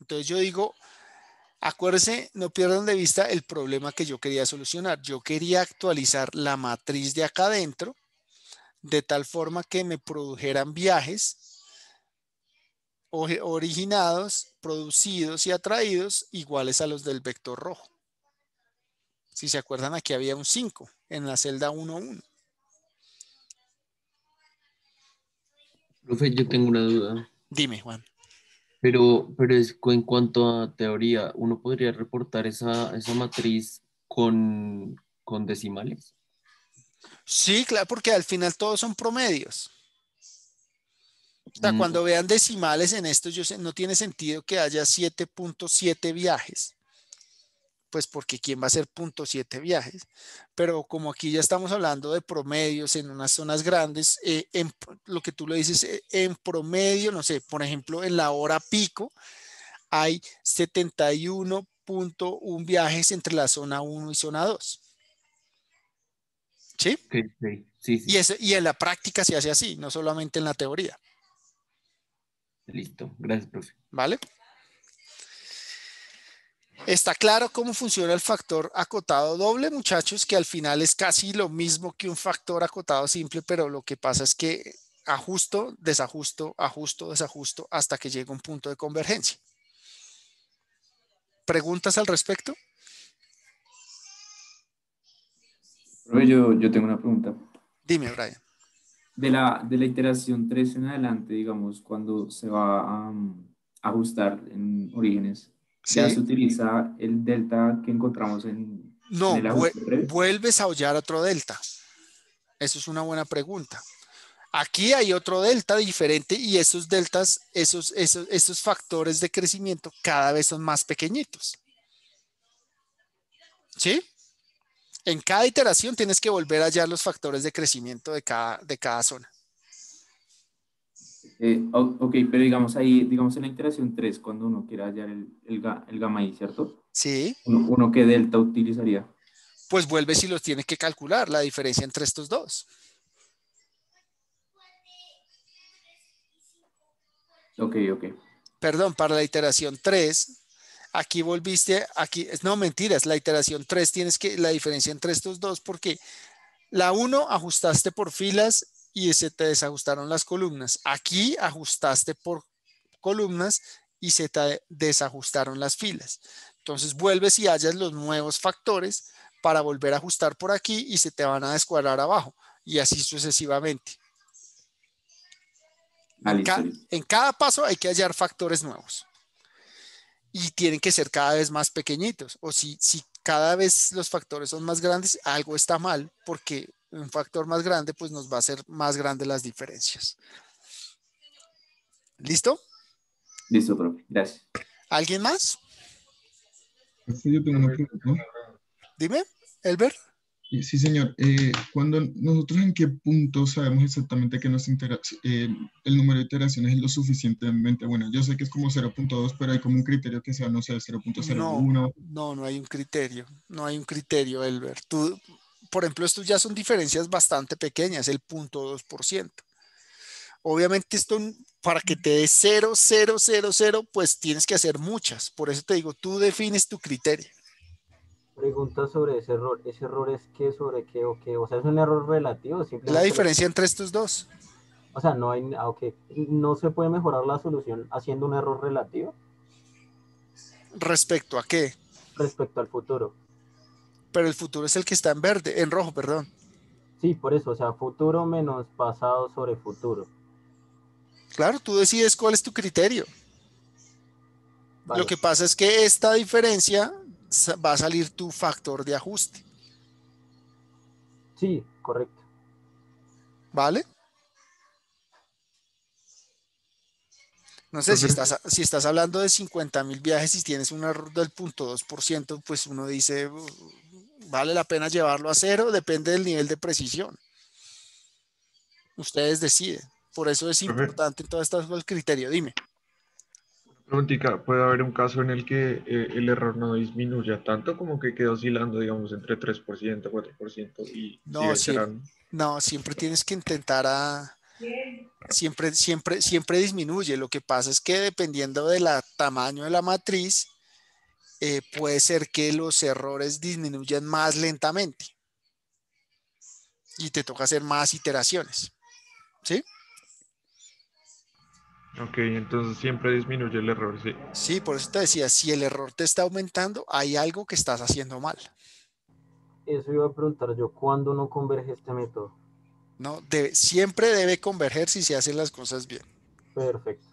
Entonces yo digo, Acuérdense, no pierdan de vista el problema que yo quería solucionar. Yo quería actualizar la matriz de acá adentro de tal forma que me produjeran viajes originados, producidos y atraídos iguales a los del vector rojo. Si se acuerdan, aquí había un 5 en la celda 1, 1. Profe, yo tengo una duda. Dime, Juan. Pero, pero es, en cuanto a teoría, ¿uno podría reportar esa, matriz con, decimales? Sí, claro, porque al final todos son promedios. O sea, mm. cuando vean decimales en esto, yo no tiene sentido que haya 7.7 viajes pues porque quién va a hacer punto viajes, pero como aquí ya estamos hablando de promedios en unas zonas grandes, eh, lo que tú le dices, eh, en promedio, no sé, por ejemplo, en la hora pico hay 71.1 viajes entre la zona 1 y zona 2. ¿Sí? Sí, sí, Y, y en la práctica se hace así, no solamente en la teoría. Listo, gracias, profe. ¿Vale? Está claro cómo funciona el factor acotado doble, muchachos, que al final es casi lo mismo que un factor acotado simple, pero lo que pasa es que ajusto, desajusto, ajusto, desajusto, hasta que llega un punto de convergencia. ¿Preguntas al respecto? Yo, yo tengo una pregunta. Dime, Brian. De la, iteración 3 en adelante, digamos, cuando se va a mm, ajustar en orígenes, se utiliza el delta que encontramos en... No, web vuelves a hallar otro delta. Eso es una buena pregunta. Aquí hay otro delta diferente y esos deltas, esos, esos, factores de crecimiento cada vez son más pequeñitos. ¿Sí? En cada iteración tienes que volver a hallar los factores de crecimiento de cada, de cada zona. Eh, ok, pero digamos ahí, digamos en la iteración 3, cuando uno quiera hallar el, el, gamma I, ¿cierto? Sí. Uno, que delta utilizaría? Pues vuelve si los tienes que calcular, la diferencia entre estos dos. Ok, ok. Perdón, para la iteración 3, aquí volviste, aquí, no mentiras, la iteración 3 tienes que, la diferencia entre estos dos, porque la 1 ajustaste por filas y se te desajustaron las columnas. Aquí ajustaste por columnas y se te desajustaron las filas. Entonces vuelves y hallas los nuevos factores para volver a ajustar por aquí y se te van a descuadrar abajo y así sucesivamente. Ah, en, cada paso hay que hallar factores nuevos y tienen que ser cada vez más pequeñitos. O si, si cada vez los factores son más grandes, algo está mal porque un factor más grande, pues nos va a hacer más grandes las diferencias. ¿Listo? Listo, profe. Gracias. ¿Alguien más? yo tengo Dime, Elber. Sí, señor. Eh, cuando nosotros en qué punto sabemos exactamente que nos eh, el número de iteraciones es lo suficientemente bueno. Yo sé que es como 0.2, pero hay como un criterio que sea, no sé, 0.01. No, no, no hay un criterio. No hay un criterio, Elber. Tú, por ejemplo, estos ya son diferencias bastante pequeñas, el 0.2%. Obviamente esto para que te dé 0, 0, 0, 0, pues tienes que hacer muchas. Por eso te digo, tú defines tu criterio. Pregunta sobre ese error. ¿Ese error es qué, sobre qué o qué? O sea, es un error relativo. la diferencia entre estos dos. O sea, no hay, ah, okay. ¿no se puede mejorar la solución haciendo un error relativo? ¿Respecto a qué? Respecto al futuro pero el futuro es el que está en verde, en rojo, perdón. Sí, por eso, o sea, futuro menos pasado sobre futuro. Claro, tú decides cuál es tu criterio. Lo que pasa es que esta diferencia va a salir tu factor de ajuste. Sí, correcto. ¿Vale? No sé, si estás, si estás hablando de 50 mil viajes y tienes un error del punto pues uno dice, ¿Vale la pena llevarlo a cero? Depende del nivel de precisión. Ustedes deciden. Por eso es importante en todas estas el criterio. Dime. Preguntica, ¿puede haber un caso en el que eh, el error no disminuya tanto como que quedó oscilando, digamos, entre 3%, 4% y no, siempre, no, siempre tienes que intentar a... Siempre, siempre, siempre disminuye. Lo que pasa es que dependiendo del tamaño de la matriz, eh, puede ser que los errores disminuyan más lentamente y te toca hacer más iteraciones. ¿Sí? Ok, entonces siempre disminuye el error, sí. Sí, por eso te decía, si el error te está aumentando, hay algo que estás haciendo mal. Eso iba a preguntar yo, ¿cuándo no converge este método? No, siempre debe converger si se hacen las cosas bien. Perfecto.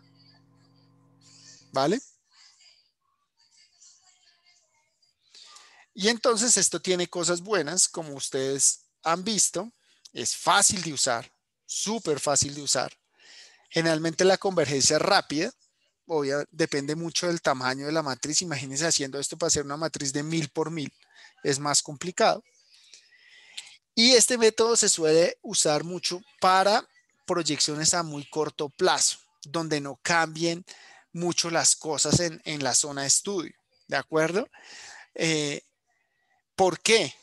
¿Vale? Y entonces esto tiene cosas buenas, como ustedes han visto, es fácil de usar, súper fácil de usar. Generalmente la convergencia es rápida, obviamente depende mucho del tamaño de la matriz. Imagínense haciendo esto para hacer una matriz de mil por mil, es más complicado. Y este método se suele usar mucho para proyecciones a muy corto plazo, donde no cambien mucho las cosas en, la zona de estudio, ¿de acuerdo? Eh, ¿Por qué?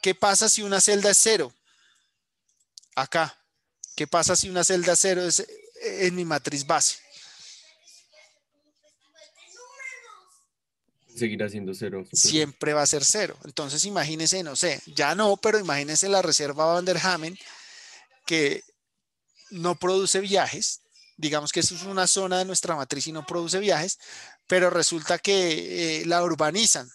¿Qué pasa si una celda es cero? Acá. ¿Qué pasa si una celda cero es eh, en mi matriz base? Seguirá siendo cero. Siempre va a ser cero. Entonces imagínense, no sé, ya no, pero imagínense la reserva Van der que no produce viajes. Digamos que eso es una zona de nuestra matriz y no produce viajes, pero resulta que eh, la urbanizan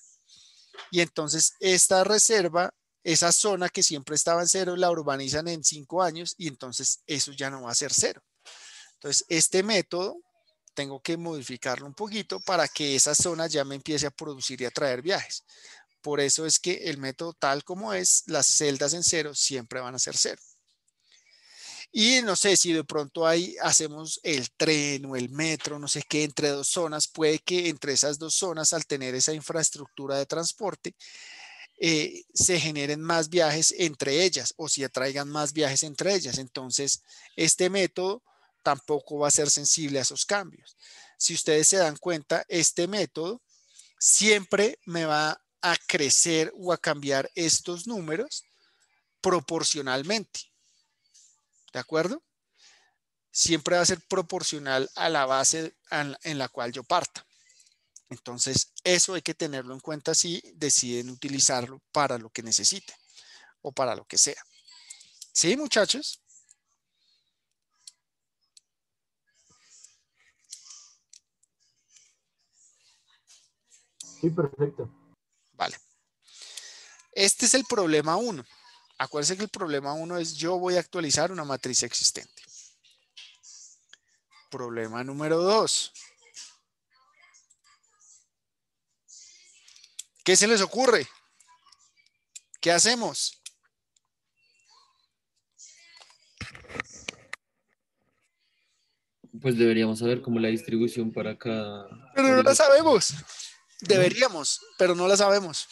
y entonces esta reserva, esa zona que siempre estaba en cero, la urbanizan en cinco años y entonces eso ya no va a ser cero. Entonces este método tengo que modificarlo un poquito para que esa zona ya me empiece a producir y a traer viajes. Por eso es que el método tal como es, las celdas en cero siempre van a ser cero. Y no sé si de pronto ahí hacemos el tren o el metro, no sé qué, entre dos zonas, puede que entre esas dos zonas, al tener esa infraestructura de transporte, eh, se generen más viajes entre ellas o si atraigan más viajes entre ellas. Entonces, este método tampoco va a ser sensible a esos cambios. Si ustedes se dan cuenta, este método siempre me va a crecer o a cambiar estos números proporcionalmente. ¿De acuerdo? Siempre va a ser proporcional a la base en la cual yo parta. Entonces, eso hay que tenerlo en cuenta si deciden utilizarlo para lo que necesiten o para lo que sea. ¿Sí, muchachos? Sí, perfecto. Vale. Este es el problema 1. Acuérdense que el problema uno es yo voy a actualizar una matriz existente. Problema número dos. ¿Qué se les ocurre? ¿Qué hacemos? Pues deberíamos saber cómo la distribución para cada... Pero no la sabemos. Deberíamos, pero no la sabemos.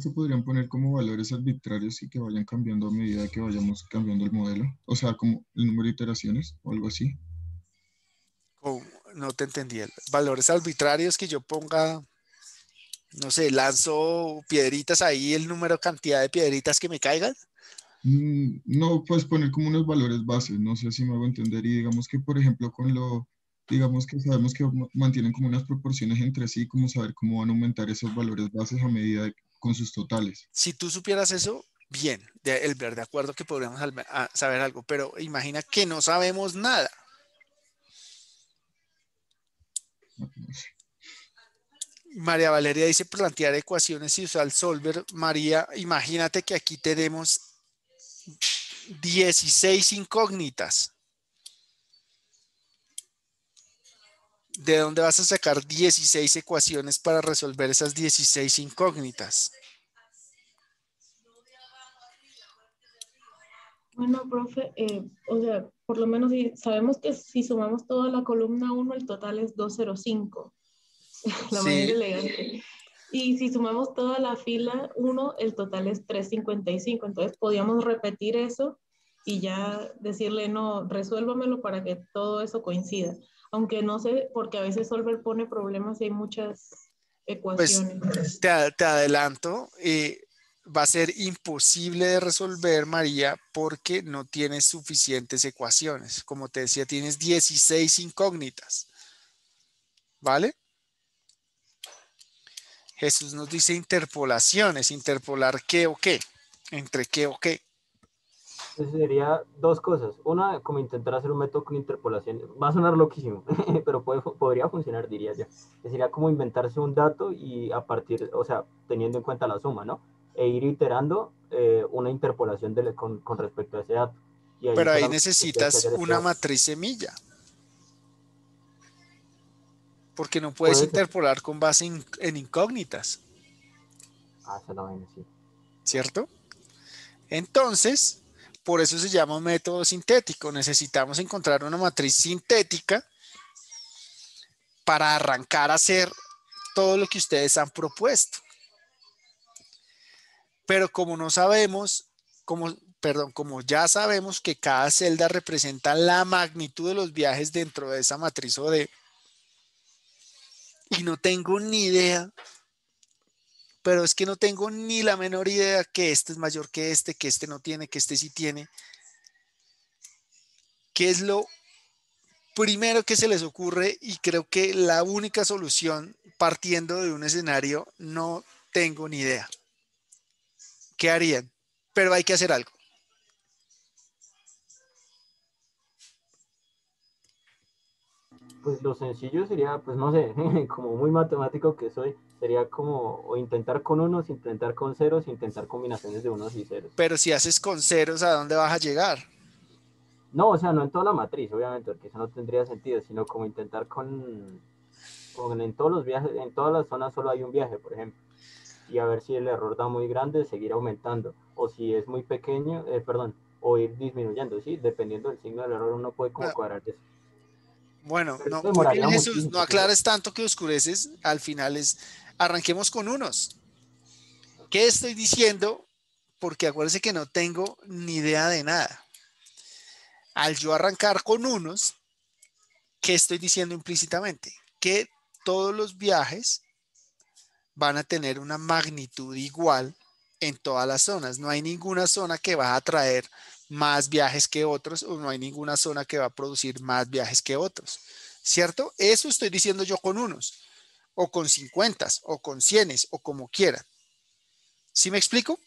se podrían poner como valores arbitrarios y que vayan cambiando a medida que vayamos cambiando el modelo? O sea, como el número de iteraciones o algo así. no te entendí. Valores arbitrarios que yo ponga, no sé, lanzo piedritas ahí, el número, cantidad de piedritas que me caigan. Mm, no, puedes poner como unos valores bases, no sé si me hago entender. Y digamos que, por ejemplo, con lo, digamos que sabemos que mantienen como unas proporciones entre sí, como saber cómo van a aumentar esos valores bases a medida que con sus totales. Si tú supieras eso, bien, de, ver, de acuerdo que podríamos saber algo, pero imagina que no sabemos nada. María Valeria dice plantear ecuaciones y usar solver. María, imagínate que aquí tenemos 16 incógnitas. de dónde vas a sacar 16 ecuaciones para resolver esas 16 incógnitas. Bueno, profe, eh, o sea, por lo menos sabemos que si sumamos toda la columna 1, el total es 205. la manera elegante. Y si sumamos toda la fila 1, el total es 355. Entonces, podíamos repetir eso y ya decirle, no, resuélvamelo para que todo eso coincida aunque no sé, porque a veces Solver pone problemas y hay muchas pues, ecuaciones. te, adelanto, eh, va a ser imposible de resolver, María, porque no tienes suficientes ecuaciones. Como te decía, tienes 16 incógnitas. ¿Vale? Jesús nos dice interpolaciones, interpolar qué o qué, entre qué o qué sería dos cosas. Una, como intentar hacer un método con interpolación. Va a sonar loquísimo, pero puede, podría funcionar, diría yo. Sería como inventarse un dato y a partir, o sea, teniendo en cuenta la suma, ¿no? E ir iterando eh, una interpolación con, respecto a ese dato. pero ahí necesitas una matriz semilla. Porque no puedes interpolar con base en incógnitas. Ah, se lo ven, sí. ¿Cierto? Entonces, por eso se llama método sintético. Necesitamos encontrar una matriz sintética para arrancar a hacer todo lo que ustedes han propuesto. Pero como no sabemos, como, perdón, como ya sabemos que cada celda representa la magnitud de los viajes dentro de esa matriz OD y no tengo ni idea pero es que no tengo ni la menor idea que este es mayor que este, que este no tiene, que este sí tiene. ¿Qué es lo primero que se les ocurre? Y creo que la única solución partiendo de un escenario, no tengo ni idea. ¿Qué harían? Pero hay que hacer algo. pues lo sencillo sería, pues no sé, como muy matemático que soy, Sería como intentar con unos, intentar con ceros, intentar combinaciones de unos y ceros. Pero si haces con ceros, ¿a dónde vas a llegar? No, o sea, no en toda la matriz, obviamente, porque eso no tendría sentido, sino como intentar con, en todos los viajes, en todas las zonas solo hay un viaje, por ejemplo y a ver si el error da muy grande, seguir aumentando, o si es muy pequeño, eh, perdón, o ir disminuyendo, ¿sí? Dependiendo del signo del error, uno puede como bueno, cuadrar eso. Bueno, no, no aclares tanto que oscureces, al final es Arranquemos con unos. ¿Qué estoy diciendo? Porque acuérdense que no tengo ni idea de nada. Al yo arrancar con unos, ¿qué estoy diciendo implícitamente? Que todos los viajes van a tener una magnitud igual en todas las zonas. No hay ninguna zona que va a traer más viajes que otros o no hay ninguna zona que va a producir más viajes que otros. ¿Cierto? Eso estoy diciendo yo con unos o con 50 o con 100 o como quiera. ¿Sí me explico?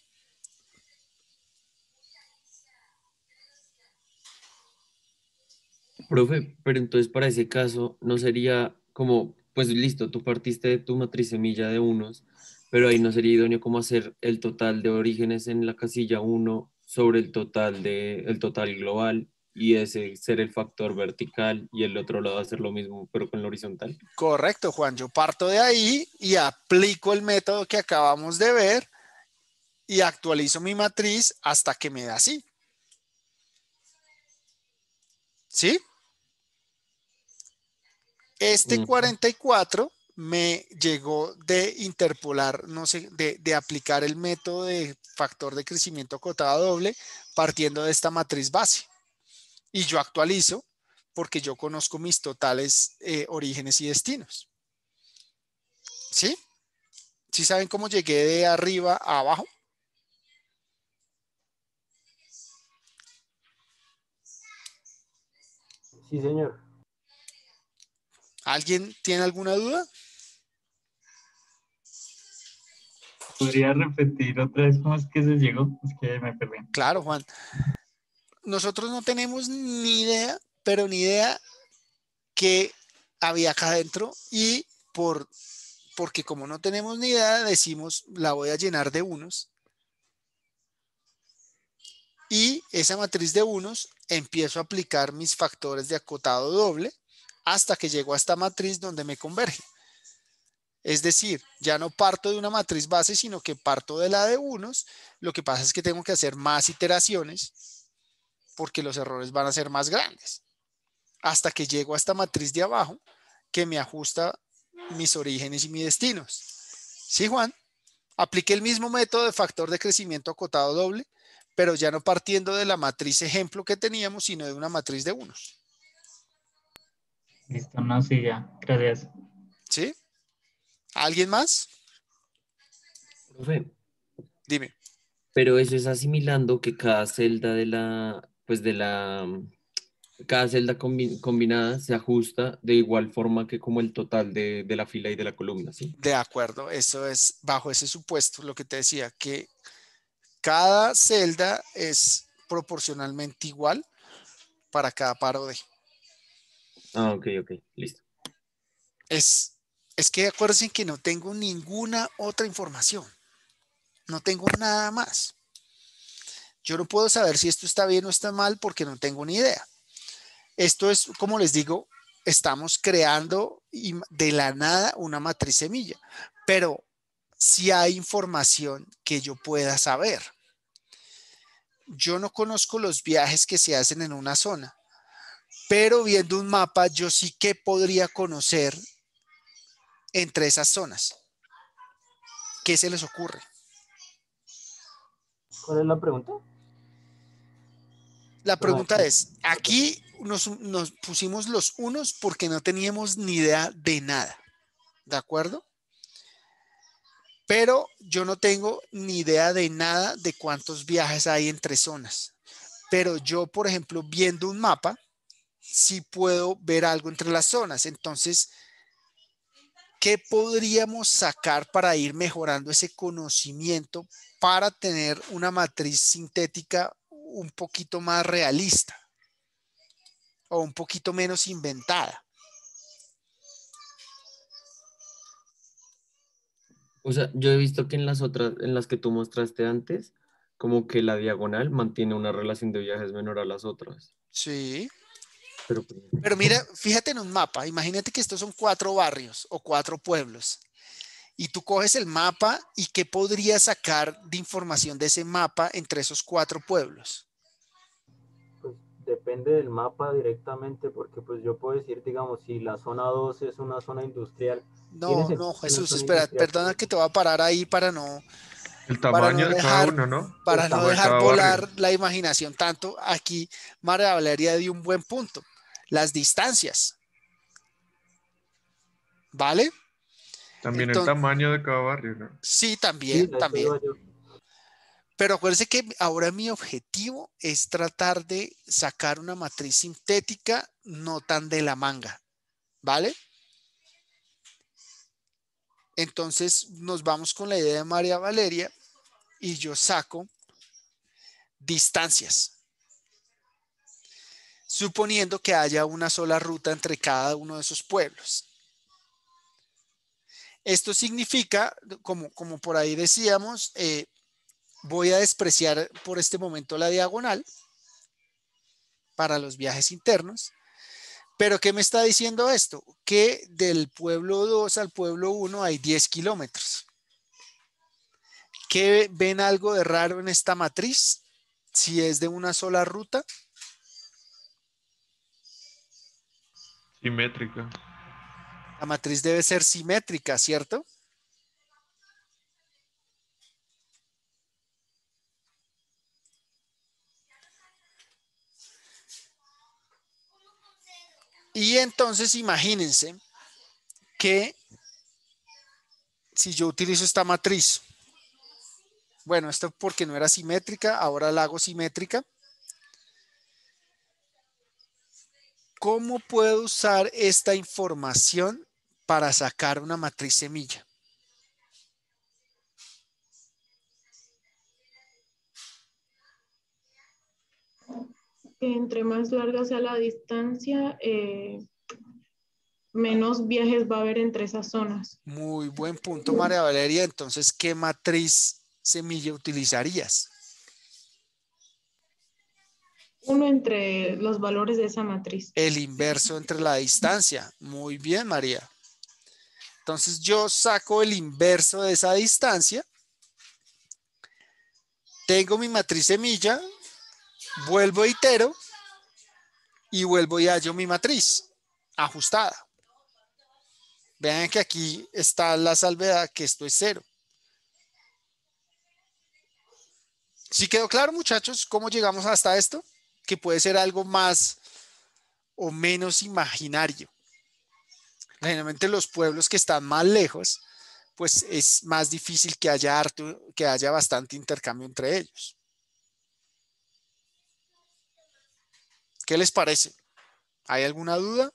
Profe, pero entonces para ese caso no sería como, pues listo, tú partiste de tu matriz semilla de unos, pero ahí no sería idóneo como hacer el total de orígenes en la casilla 1 sobre el total de el total global y ese ser el factor vertical y el otro lado hacer lo mismo, pero con el horizontal. Correcto, Juan. Yo parto de ahí y aplico el método que acabamos de ver y actualizo mi matriz hasta que me da así. ¿Sí? Este 44 me llegó de interpolar, no sé, de, aplicar el método de factor de crecimiento cotada doble partiendo de esta matriz base y yo actualizo porque yo conozco mis totales eh, orígenes y destinos. ¿Sí? ¿Sí saben cómo llegué de arriba a abajo? Sí, señor. ¿Alguien tiene alguna duda? ¿Podría repetir otra vez cómo es que se llegó? Es que me perdí. Claro, Juan nosotros no tenemos ni idea, pero ni idea que había acá adentro y por porque como no tenemos ni idea decimos la voy a llenar de unos y esa matriz de unos empiezo a aplicar mis factores de acotado doble hasta que llego a esta matriz donde me converge. Es decir, ya no parto de una matriz base, sino que parto de la de unos. Lo que pasa es que tengo que hacer más iteraciones porque los errores van a ser más grandes. Hasta que llego a esta matriz de abajo que me ajusta mis orígenes y mis destinos. ¿Sí, Juan? Apliqué el mismo método de factor de crecimiento acotado doble, pero ya no partiendo de la matriz ejemplo que teníamos, sino de una matriz de unos. Listo, no, sí, ya. Gracias. ¿Sí? ¿Alguien más? Profe. Dime. Pero eso es asimilando que cada celda de la pues de la, mm, cada celda combinada se ajusta de igual forma que como el total de, la fila y de la columna. ¿sí? De acuerdo, eso es bajo ese supuesto lo que te decía, que cada celda es proporcionalmente igual para cada paro de. Ah, ok, ok, listo. Es, es que acuérdense que no tengo ninguna otra información. No tengo nada más. Yo no puedo saber si esto está bien o está mal porque no tengo ni idea. Esto es, como les digo, estamos creando de la nada una matriz semilla, pero si hay información que yo pueda saber. Yo no conozco los viajes que se hacen en una zona, pero viendo un mapa yo sí que podría conocer entre esas zonas. ¿Qué se les ocurre? ¿Cuál es la pregunta? La pregunta es, aquí nos, pusimos los unos porque no teníamos ni idea de nada, ¿de acuerdo? Pero yo no tengo ni idea de nada de cuántos viajes hay entre zonas. Pero yo, por ejemplo, viendo un mapa, sí puedo ver algo entre las zonas. Entonces, ¿qué podríamos sacar para ir mejorando ese conocimiento para tener una matriz sintética un poquito más realista o un poquito menos inventada. O sea, yo he visto que en las otras, en las que tú mostraste antes, como que la diagonal mantiene una relación de viajes menor a las otras. Sí. Pero, pues, Pero mira, fíjate en un mapa, imagínate que estos son cuatro barrios o cuatro pueblos y tú coges el mapa y qué podrías sacar de información de ese mapa entre esos cuatro pueblos. Pues depende del mapa directamente porque pues yo puedo decir, digamos, si la zona 2 es una zona industrial. No, no, Jesús, espera, perdona que te voy a parar ahí para no... El tamaño de cada uno, ¿no? Para no dejar volar la imaginación tanto, aquí María hablaría de un buen punto, las distancias. ¿Vale? También el tamaño de cada barrio, ¿no? Sí, también, también. Pero acuérdense que ahora mi objetivo es tratar de sacar una matriz sintética no tan de la manga, ¿vale? Entonces nos vamos con la idea de María Valeria y yo saco distancias. Suponiendo que haya una sola ruta entre cada uno de esos pueblos. Esto significa, como, por ahí decíamos, eh, voy a despreciar por este momento la diagonal para los viajes internos. Pero ¿qué me está diciendo esto? Que del pueblo 2 al pueblo 1 hay 10 kilómetros. ¿Qué ven algo de raro en esta matriz? Si es de una sola ruta. Simétrica. La matriz debe ser simétrica, ¿cierto? Y entonces imagínense que si yo utilizo esta matriz, bueno, esto porque no era simétrica, ahora la hago simétrica. ¿Cómo puedo usar esta información para sacar una matriz semilla. Entre más larga sea la distancia, eh, menos viajes va a haber entre esas zonas. Muy buen punto, María Valeria. Entonces, ¿qué matriz semilla utilizarías? Uno entre los valores de esa matriz. El inverso entre la distancia. Muy bien, María. Entonces yo saco el inverso de esa distancia. Tengo mi matriz semilla, vuelvo a itero y vuelvo y hallo mi matriz ajustada. Vean que aquí está la salvedad que esto es cero. ¿Sí quedó claro, muchachos, cómo llegamos hasta esto? Que puede ser algo más o menos imaginario generalmente los pueblos que están más lejos, pues es más difícil que haya, que haya bastante intercambio entre ellos. ¿Qué les parece? ¿Hay alguna duda?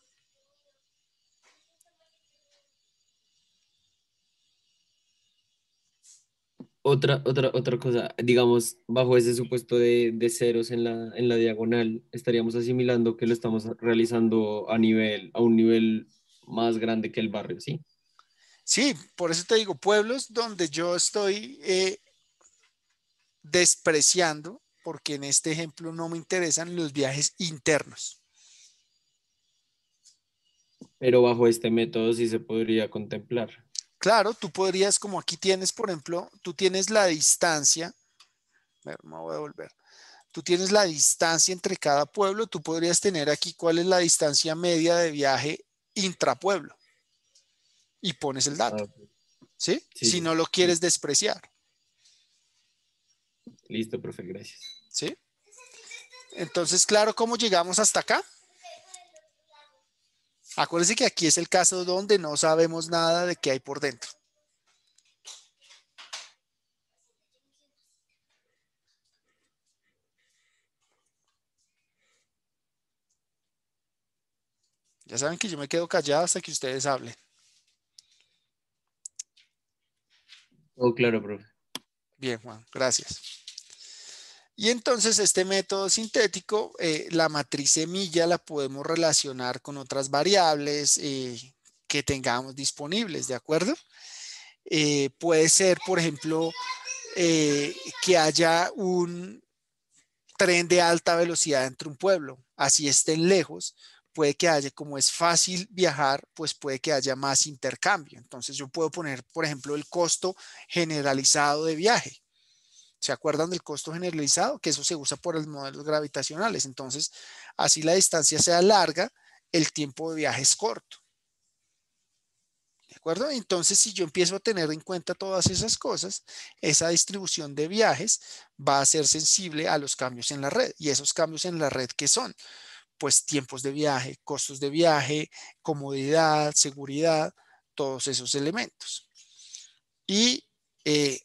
Otra, otra, otra cosa, digamos, bajo ese supuesto de, ceros en la, en la diagonal, estaríamos asimilando que lo estamos realizando a nivel, a un nivel más grande que el barrio, ¿sí? Sí, por eso te digo, pueblos donde yo estoy eh, despreciando, porque en este ejemplo no me interesan los viajes internos. Pero bajo este método sí se podría contemplar. Claro, tú podrías, como aquí tienes, por ejemplo, tú tienes la distancia, a ver, me voy a volver, tú tienes la distancia entre cada pueblo, tú podrías tener aquí cuál es la distancia media de viaje intrapueblo y pones el dato. ¿sí? Si no lo quieres despreciar. Listo, profe, gracias. ¿Sí? Entonces, claro, ¿cómo llegamos hasta acá? Acuérdense que aquí es el caso donde no sabemos nada de qué hay por dentro. Ya saben que yo me quedo callado hasta que ustedes hablen. Oh, claro, profe. Bien, Juan, gracias. Y entonces este método sintético, eh, la matriz semilla la podemos relacionar con otras variables eh, que tengamos disponibles, ¿de acuerdo? Eh, puede ser, por ejemplo, que haya un tren de alta velocidad entre un pueblo, así estén lejos, puede que haya, como es fácil viajar, pues puede que haya más intercambio. Entonces yo puedo poner, por ejemplo, el costo generalizado de viaje. ¿Se acuerdan del costo generalizado? Que eso se usa por los modelos gravitacionales. Entonces, así la distancia sea larga, el tiempo de viaje es corto. ¿De acuerdo? Entonces, si yo empiezo a tener en cuenta todas esas cosas, esa distribución de viajes va a ser sensible a los cambios en la red. ¿Y esos cambios en la red qué son? pues tiempos de viaje, costos de viaje, comodidad, seguridad, todos esos elementos. Y eh,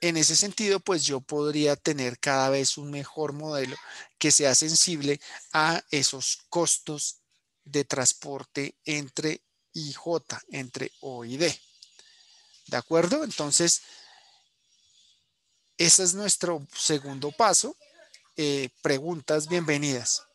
en ese sentido, pues yo podría tener cada vez un mejor modelo que sea sensible a esos costos de transporte entre IJ, J, entre O y D. ¿De acuerdo? Entonces, ese es nuestro segundo paso. Eh, preguntas bienvenidas.